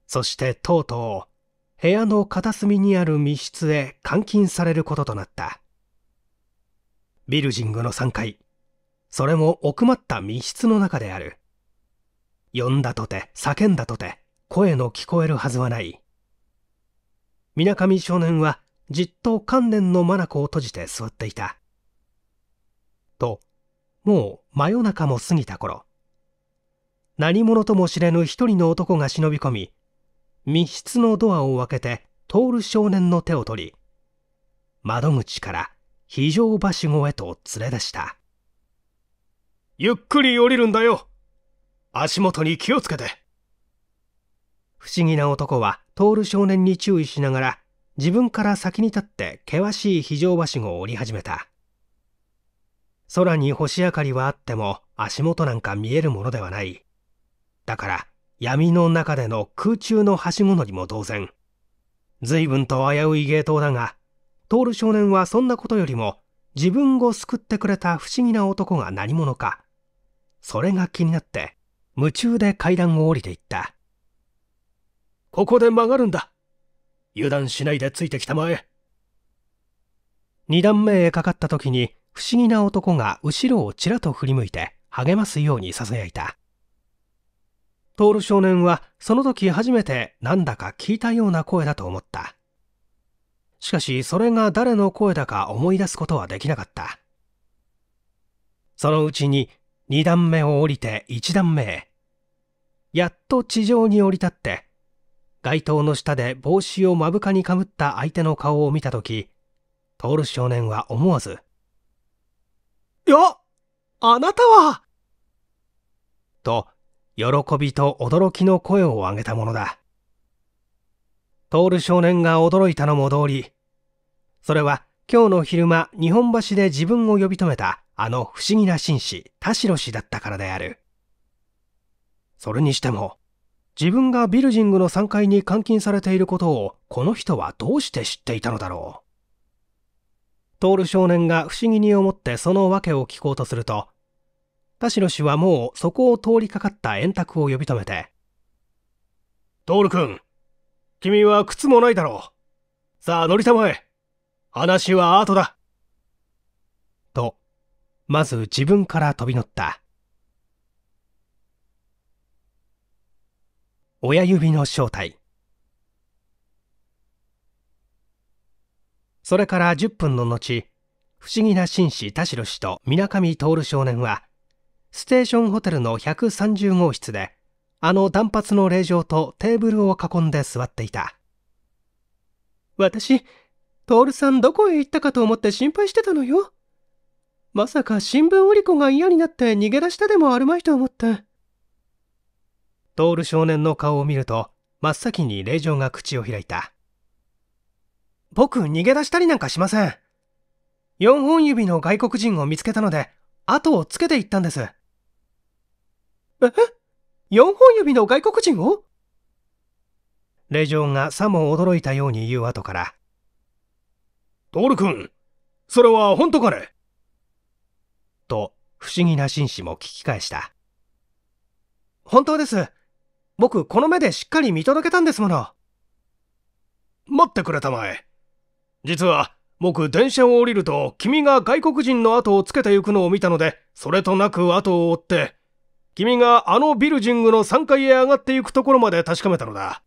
そしてとうとう、部屋の片隅にある密室へ監禁されることとなった。ビルジングの3階。それも奥まった密室の中である。呼んだとて、叫んだとて、声の聞こえるはずはない。水上少年はじっと観念の眼を閉じて座っていた。と、もう真夜中も過ぎた頃、何者とも知れぬ一人の男が忍び込み、密室のドアを開けて、通る少年の手を取り、窓口から非常はしごへと連れ出した。ゆっくり降りるんだよ足元に気をつけて不思議な男は通る少年に注意しながら自分から先に立って険しい非常はしごを降り始めた。空に星明かりはあっても足元なんか見えるものではない。だから闇の中での空中のはしご乗りも同然。随分と危うい芸当だが、徹少年はそんなことよりも自分を救ってくれた不思議な男が何者か。それが気になって夢中で階段を降りていった。ここで曲がるんだ。油断しないでついてきたまえ2段目へかかった時に不思議な男が後ろをちらと振り向いて励ますようにささやいた徹少年はその時初めてなんだか聞いたような声だと思ったしかしそれが誰の声だか思い出すことはできなかったそのうちに2段目を降りて1段目へやっと地上に降り立って街灯の下で帽子を目深にかぶった相手の顔を見た時る。少年は思わず「よあなたは!」と喜びと驚きの声を上げたものだる少年が驚いたのも通りそれは今日の昼間日本橋で自分を呼び止めたあの不思議な紳士田代氏だったからであるそれにしても自分がビルジングの3階に監禁されていることをこの人はどうして知っていたのだろうトール少年が不思議に思ってその訳を聞こうとすると田代氏はもうそこを通りかかった円卓を呼び止めて「トール君君は靴もないだろうさあ乗りたまえ話は後だ」とまず自分から飛び乗った親指の正体それから10分の後不思議な紳士田代氏と水上徹少年はステーションホテルの130号室であの断髪の令嬢とテーブルを囲んで座っていた私徹さんどこへ行ったかと思って心配してたのよまさか新聞売り子が嫌になって逃げ出したでもあるまいと思ってル少年の顔を見ると真っ先に令嬢が口を開いた僕逃げ出したりなんかしません4本指の外国人を見つけたので後をつけていったんですえ ?4 本指の外国人を令嬢がさも驚いたように言う後から「ル君それは本当かね?」と不思議な紳士も聞き返した「本当です僕この目でしっかり見届けたんですもの。待ってくれたまえ。実は、僕電車を降りると君が外国人の後をつけてゆくのを見たので、それとなく後を追って、君があのビルジングの3階へ上がっていくところまで確かめたのだ。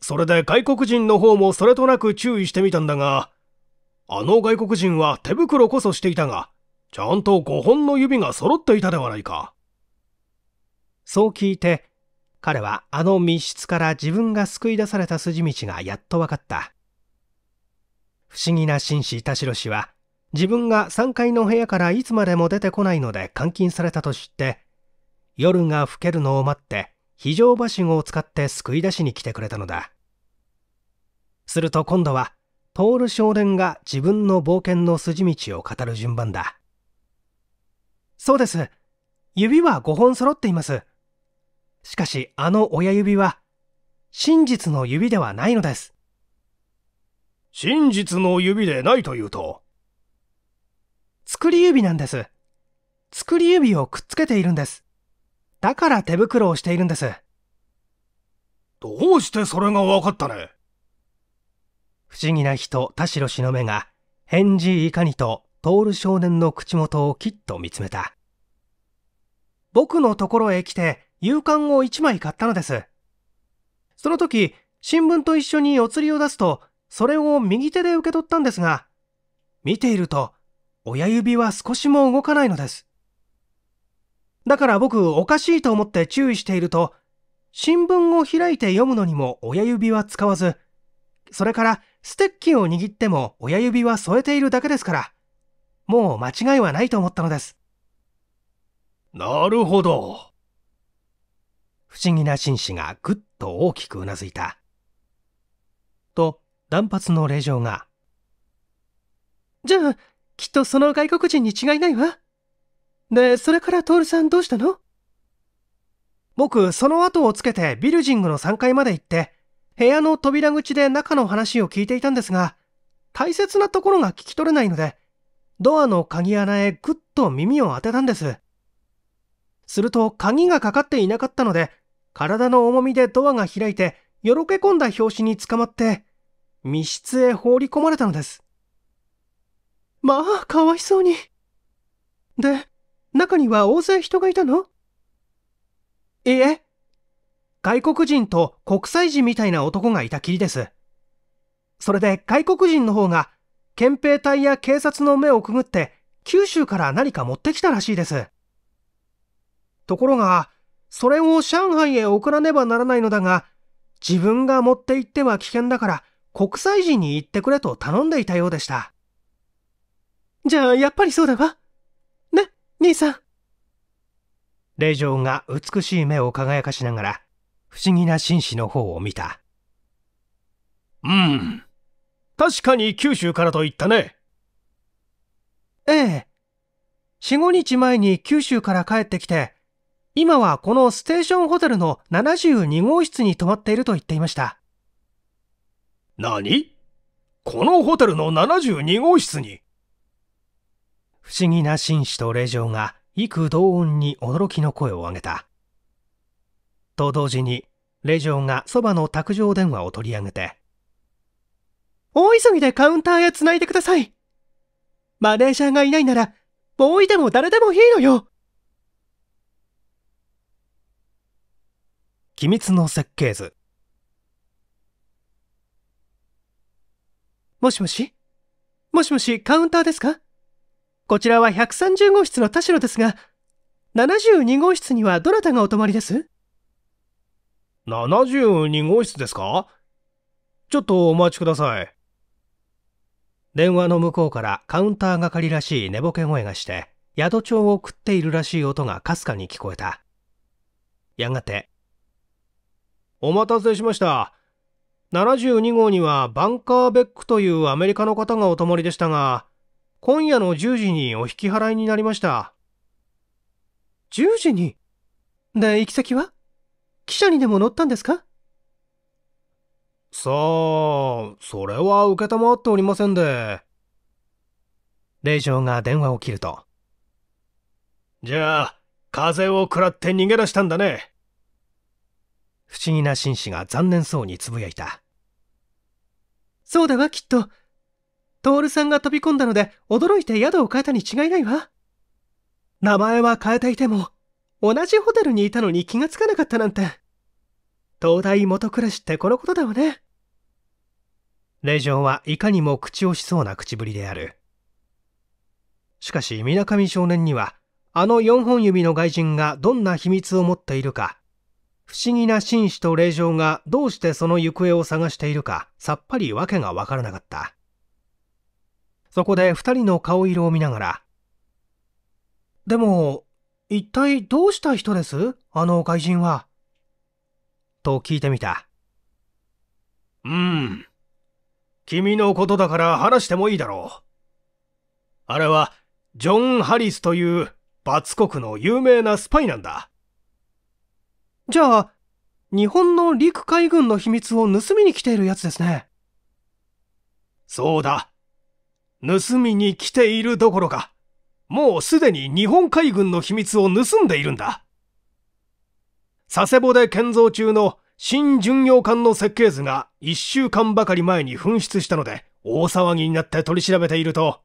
それで外国人の方もそれとなく注意してみたんだが、あの外国人は手袋こそしていたが、ちゃんと5本の指が揃っていたではないか。そう聞いて、彼はあの密室から自分が救い出された筋道がやっと分かった。不思議な紳士田代氏は、自分が3階の部屋からいつまでも出てこないので監禁されたと知って、夜が更けるのを待って、非常はしごを使って救い出しに来てくれたのだ。すると今度は、トール少年が自分の冒険の筋道を語る順番だ。そうです。指は5本揃っています。しかしあの親指は真実の指ではないのです。真実の指でないというと作り指なんです。作り指をくっつけているんです。だから手袋をしているんです。どうしてそれが分かったね不思議な人田代氏の目が返事いかにとる。少年の口元をきっと見つめた僕のところへ来て夕刊を1枚買ったのです。その時、新聞と一緒にお釣りを出すと、それを右手で受け取ったんですが、見ていると、親指は少しも動かないのです。だから僕、おかしいと思って注意していると、新聞を開いて読むのにも親指は使わず、それからステッキを握っても親指は添えているだけですから、もう間違いはないと思ったのです。なるほど。不思議な紳士がぐっと大きくうなずいた。と、断髪の令嬢が。じゃあ、きっとその外国人に違いないわ。で、それからルさんどうしたの僕、その後をつけてビルジングの3階まで行って、部屋の扉口で中の話を聞いていたんですが、大切なところが聞き取れないので、ドアの鍵穴へぐっと耳を当てたんです。すると鍵がかかっていなかったので、体の重みでドアが開いて、よろけ込んだ拍子に捕まって、密室へ放り込まれたのです。まあ、かわいそうに。で、中には大勢人がいたのいいえ、外国人と国際人みたいな男がいたきりです。それで外国人の方が、憲兵隊や警察の目をくぐって、九州から何か持ってきたらしいです。ところが、それを上海へ送らねばならないのだが、自分が持って行っては危険だから、国際人に行ってくれと頼んでいたようでした。じゃあ、やっぱりそうだわ。ね、兄さん。令嬢が美しい目を輝かしながら、不思議な紳士の方を見た。うん。確かに九州からと言ったね。ええ。四五日前に九州から帰ってきて、今はこのステーションホテルの72号室に泊まっていると言っていました。何このホテルの72号室に不思議な紳士と令嬢が幾同音に驚きの声を上げた。と同時に、令嬢がそばの卓上電話を取り上げて、大急ぎでカウンターへ繋いでください。マネージャーがいないなら、ボーイでも誰でもいいのよ。機密の設計図もしもしもしもしカウンターですかこちらは130号室の田代ですが72号室にはどなたがお泊まりです72号室ですかちょっとお待ちください。電話の向こうからカウンター係らしい寝ぼけ声がして、宿帳を送っているらしい音がかすかに聞こえた。やがて、お待たせしました。72号にはバンカーベックというアメリカの方がお泊まりでしたが、今夜の10時にお引き払いになりました。10時にで、行き先は汽車にでも乗ったんですかさあ、それは承っておりませんで。令嬢が電話を切ると。じゃあ、風を食らって逃げ出したんだね。不思議な紳士が残念そうにつぶやいた。そうだわ、きっと。徹さんが飛び込んだので驚いて宿を変えたに違いないわ。名前は変えていても、同じホテルにいたのに気がつかなかったなんて。東大元暮らしってこのことだわね。令嬢はいかにも口惜しそうな口ぶりである。しかし、水上少年には、あの四本指の外人がどんな秘密を持っているか、不思議な紳士と霊場がどうしてその行方を探しているかさっぱり訳がわからなかったそこで2人の顔色を見ながらでも一体どうした人ですあの外人はと聞いてみたうん君のことだから話してもいいだろうあれはジョン・ハリスというバツ国の有名なスパイなんだじゃあ、日本の陸海軍の秘密を盗みに来ているやつですね。そうだ。盗みに来ているどころか、もうすでに日本海軍の秘密を盗んでいるんだ。佐世保で建造中の新巡洋艦の設計図が一週間ばかり前に紛失したので、大騒ぎになって取り調べていると、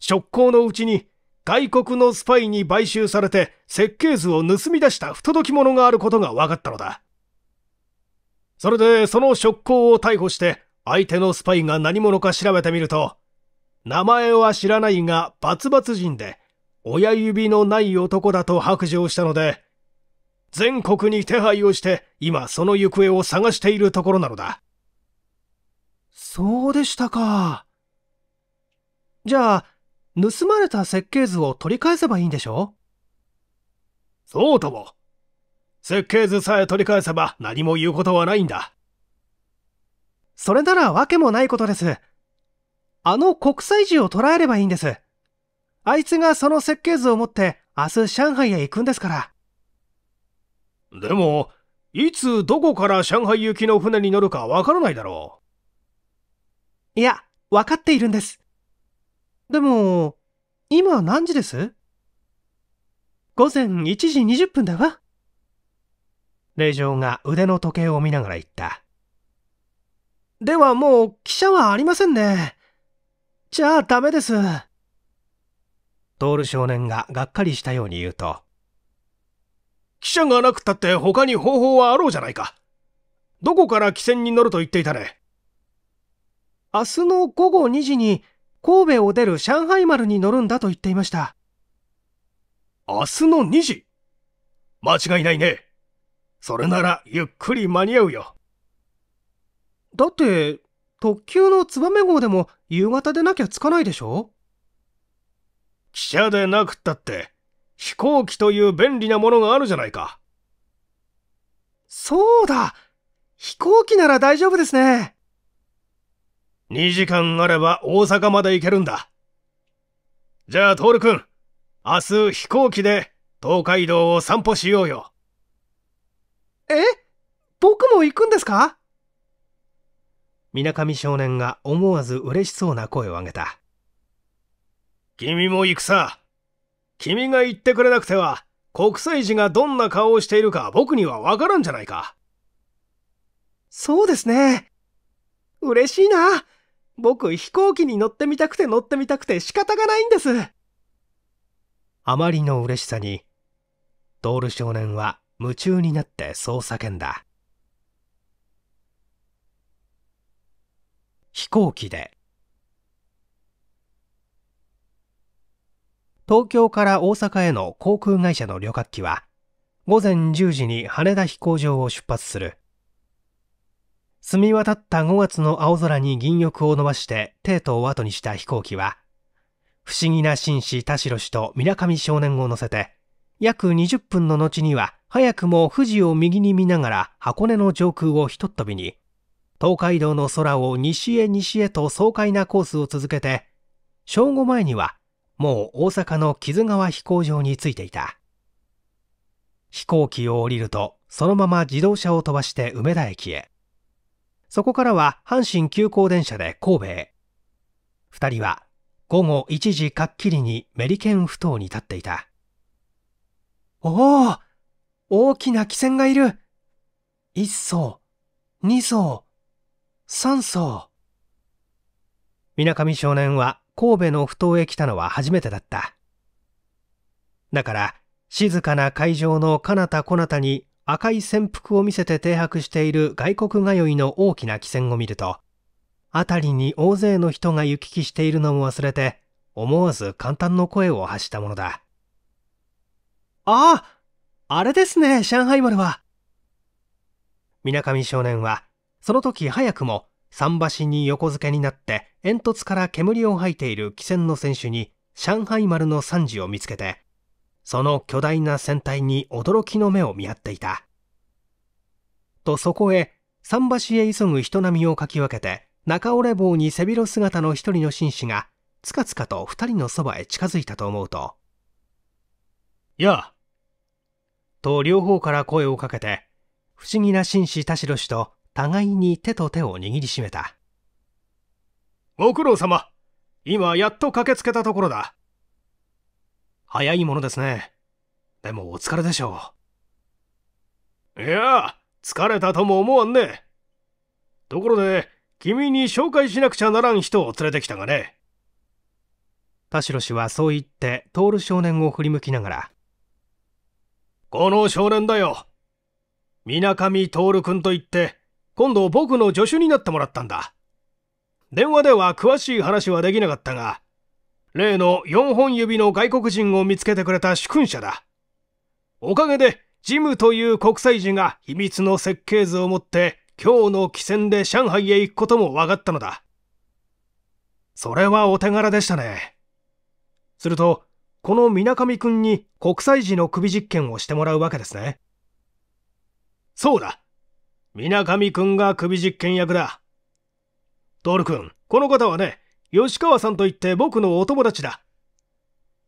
職行のうちに外国のスパイに買収されて設計図を盗み出した不届き者があることが分かったのだ。それでその職工を逮捕して相手のスパイが何者か調べてみると、名前は知らないがバツバツ人で親指のない男だと白状したので、全国に手配をして今その行方を探しているところなのだ。そうでしたか。じゃあ、盗まれた設計図を取り返せばいいんでしょそうとも。設計図さえ取り返せば何も言うことはないんだ。それならわけもないことです。あの国際樹を捉えればいいんです。あいつがその設計図を持って明日上海へ行くんですから。でも、いつどこから上海行きの船に乗るかわからないだろう。いや、わかっているんです。でも、今何時です午前1時20分だわ。令嬢が腕の時計を見ながら言った。ではもう汽車はありませんね。じゃあダメです。トール少年ががっかりしたように言うと。汽車がなくたって他に方法はあろうじゃないか。どこから汽船に乗ると言っていたね。明日の午後2時に神戸を出る上海丸に乗るんだと言っていました。明日の2時間違いないね。それならゆっくり間に合うよ。だって、特急のツバメ号でも夕方でなきゃ着かないでしょ汽車でなくったって、飛行機という便利なものがあるじゃないか。そうだ飛行機なら大丈夫ですね。2時間あれば大阪まで行けるんだ。じゃあ、トールくん、明日飛行機で東海道を散歩しようよ。え僕も行くんですか水上少年が思わず嬉しそうな声を上げた。君も行くさ。君が言ってくれなくては、国際児がどんな顔をしているか僕にはわからんじゃないか。そうですね。嬉しいな。僕飛行機に乗ってみたくて乗ってみたくて仕方がないんですあまりの嬉しさにドール少年は夢中になってそう叫んだ飛行機で東京から大阪への航空会社の旅客機は午前10時に羽田飛行場を出発する澄み渡った5月の青空に銀翼を伸ばして帝都を後にした飛行機は、不思議な紳士田代氏と水上少年を乗せて、約20分の後には早くも富士を右に見ながら箱根の上空をひとっ飛びに、東海道の空を西へ西へと爽快なコースを続けて、正午前にはもう大阪の木津川飛行場に着いていた。飛行機を降りると、そのまま自動車を飛ばして梅田駅へ。そこからは阪神急行電車で神戸へ。二人は午後1時かっきりにメリケン埠頭に立っていた。おお大きな汽船がいる一層、二層、三層。水上少年は神戸の埠頭へ来たのは初めてだった。だから、静かな会場の彼方こなたに赤い潜伏を見せて停泊している外国通いの大きな汽船を見ると、辺りに大勢の人が行き来しているのも忘れて、思わず簡単の声を発したものだ。あああれですね、上海丸は。水上少年は、その時早くも桟橋に横付けになって煙突から煙を吐いている汽船の船手に上海丸の惨事を見つけて、その巨大な船体に驚きの目を見合っていた。とそこへ、桟橋へ急ぐ人波をかき分けて、中折れ棒に背広姿の一人の紳士が、つかつかと二人のそばへ近づいたと思うと、やあと両方から声をかけて、不思議な紳士田代氏と互いに手と手を握りしめた。ご苦労様、今やっと駆けつけたところだ。早いものですね。でもお疲れでしょう。いや、疲れたとも思わんね。ところで、君に紹介しなくちゃならん人を連れてきたがね。田代氏はそう言って、ル少年を振り向きながら。この少年だよ。水上徹君と言って、今度僕の助手になってもらったんだ。電話では詳しい話はできなかったが、例の4本指の外国人を見つけてくれた主君者だ。おかげで、ジムという国際人が秘密の設計図を持って今日の帰船で上海へ行くことも分かったのだ。それはお手柄でしたね。すると、この水上くんに国際時の首実験をしてもらうわけですね。そうだ。水上くんが首実験役だ。トールくん、この方はね、吉川さんといって僕のお友達だ。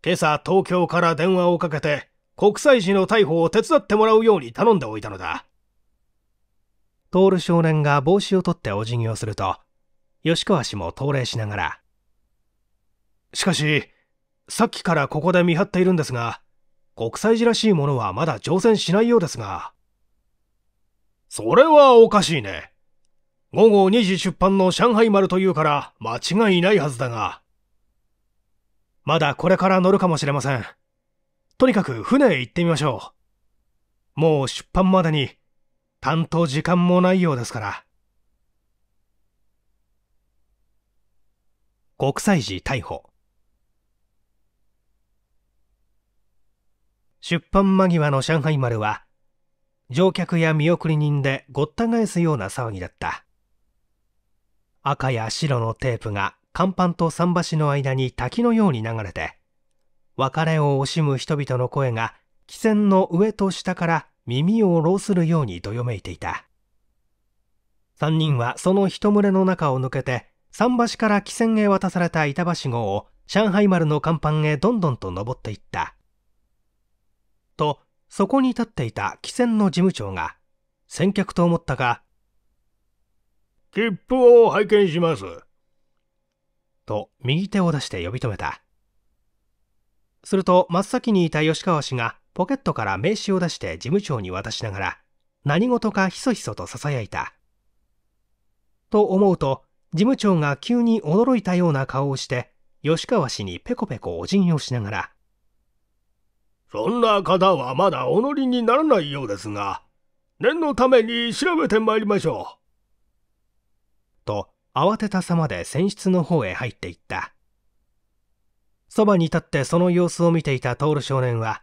今朝東京から電話をかけて、国際時の逮捕を手伝ってもらうように頼んでおいたのだ。徹少年が帽子を取ってお辞儀をすると、吉川氏も到礼しながら。しかし、さっきからここで見張っているんですが、国際時らしいものはまだ乗船しないようですが。それはおかしいね。午後2時出版の上海丸というから間違いないはずだが。まだこれから乗るかもしれません。とにかく船へ行ってみましょう。もう出版までに、担当時間もないようですから。国際時逮捕。出版間際の上海丸は、乗客や見送り人でごった返すような騒ぎだった。赤や白のテープが甲板と桟橋の間に滝のように流れて、別れを惜しむ人々の声が、汽船の上と下から耳を浪するようにどよめいていた。3人はその人群れの中を抜けて、桟橋から汽船へ渡された板橋号を上海丸の甲板へどんどんと登っていった。と、そこに立っていた汽船の事務長が、先客と思ったが、切符を拝見します。と、右手を出して呼び止めた。すると、真っ先にいた吉川氏が、ポケットから名刺を出して事務長に渡しながら、何事かひそひそと囁いた。と思うと、事務長が急に驚いたような顔をして、吉川氏にペコペコお辞儀をしながら、そんな方はまだお乗りにならないようですが、念のために調べてまいりましょう。慌てたさまで船室の方へ入っていったそばに立ってその様子を見ていた徹少年は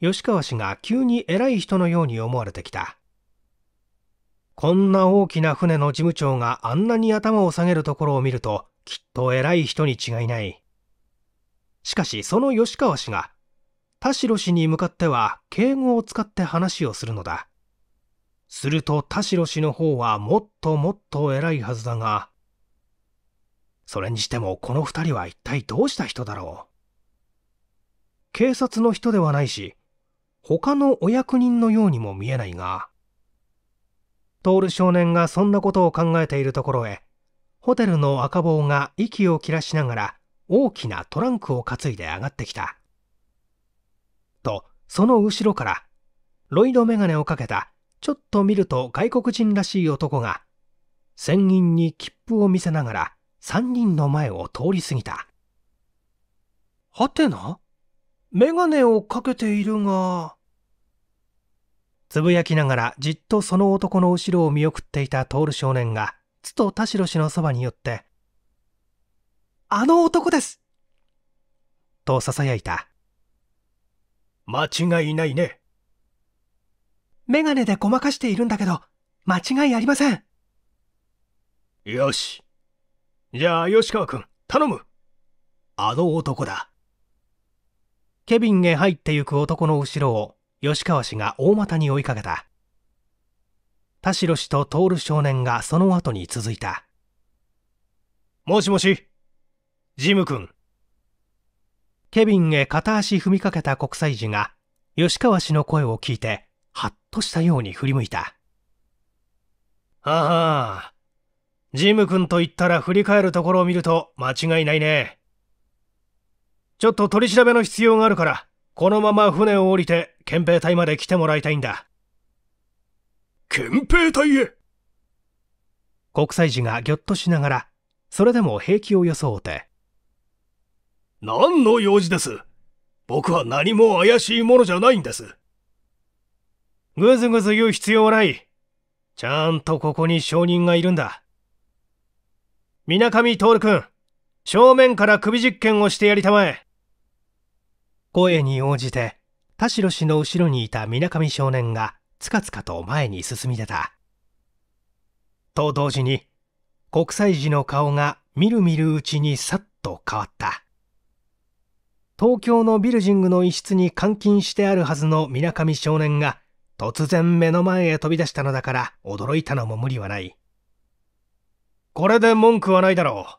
吉川氏が急に偉い人のように思われてきたこんな大きな船の事務長があんなに頭を下げるところを見るときっと偉い人に違いないしかしその吉川氏が田代氏に向かっては敬語を使って話をするのだすると田代氏の方はもっともっと偉いはずだがそれにしてもこの2人は一体どうした人だろう警察の人ではないし他のお役人のようにも見えないが徹少年がそんなことを考えているところへホテルの赤帽が息を切らしながら大きなトランクを担いで上がってきた。と、その後ろから、ロイド眼鏡をかけた、ちょっと見ると外国人らしい男が、船員に切符を見せながら、三人の前を通り過ぎた。はてなメガネをかけているが。つぶやきながらじっとその男の後ろを見送っていたル少年が、つと田代氏のそばに寄って、あの男ですと囁いた。間違いないね。メガネでごまかしているんだけど、間違いありません。よし。じゃあ、吉川君、頼むあの男だ。ケビンへ入ってゆく男の後ろを、吉川氏が大股に追いかけた。田代氏と徹少年がその後に続いた。もしもし、ジム君。ケビンへ片足踏みかけた国際児が、吉川氏の声を聞いて、はっとしたように振り向いた。ああ、ジム君と言ったら振り返るところを見ると間違いないね。ちょっと取り調べの必要があるから、このまま船を降りて憲兵隊まで来てもらいたいんだ。憲兵隊へ国際児がぎょっとしながら、それでも平気を装って。何の用事です僕は何も怪しいものじゃないんです。ぐずぐず言う必要はない。ちゃんとここに証人がいるんだ。みなかみとおるくん、正面から首実験をしてやりたまえ。声に応じて、田代氏の後ろにいたみなかみ少年が、つかつかと前に進み出た。と同時に、国際寺の顔がみるみるうちにさっと変わった。東京のビルジングの一室に監禁してあるはずの水上少年が突然目の前へ飛び出したのだから驚いたのも無理はない。これで文句はないだろう。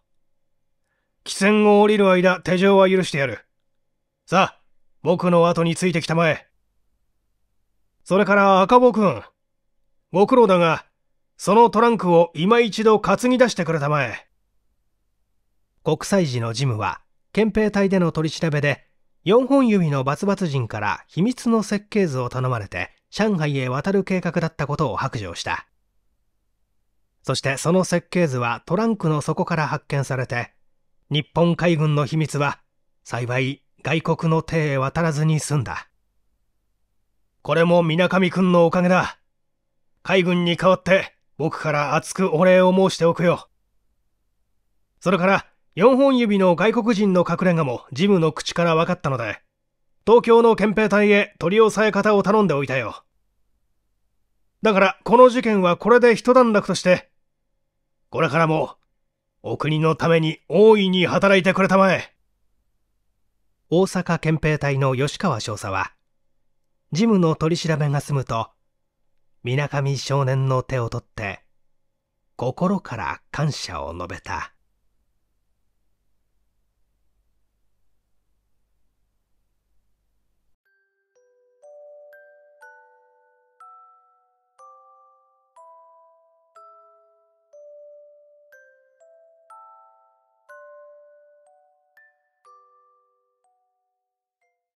汽船を降りる間、手錠は許してやる。さあ、僕の後についてきたまえ。それから赤坊くん。ご苦労だが、そのトランクを今一度担ぎ出してくれたまえ。国際時のジムは、憲兵隊での取り調べで、4本指のバツバツ人から秘密の設計図を頼まれて、上海へ渡る計画だったことを白状した。そしてその設計図はトランクの底から発見されて、日本海軍の秘密は幸い外国の手へ渡らずに済んだ。これも水上君のおかげだ。海軍に代わって僕から熱くお礼を申しておくよ。それから4本指の外国人の隠れ家もジムの口から分かったので、東京の憲兵隊へ取り押さえ方を頼んでおいたよ。だからこの事件はこれで一段落としてこれからも、お国のために大いに働いてくれたまえ。大阪憲兵隊の吉川少佐は、事務の取り調べが済むと、水上少年の手を取って、心から感謝を述べた。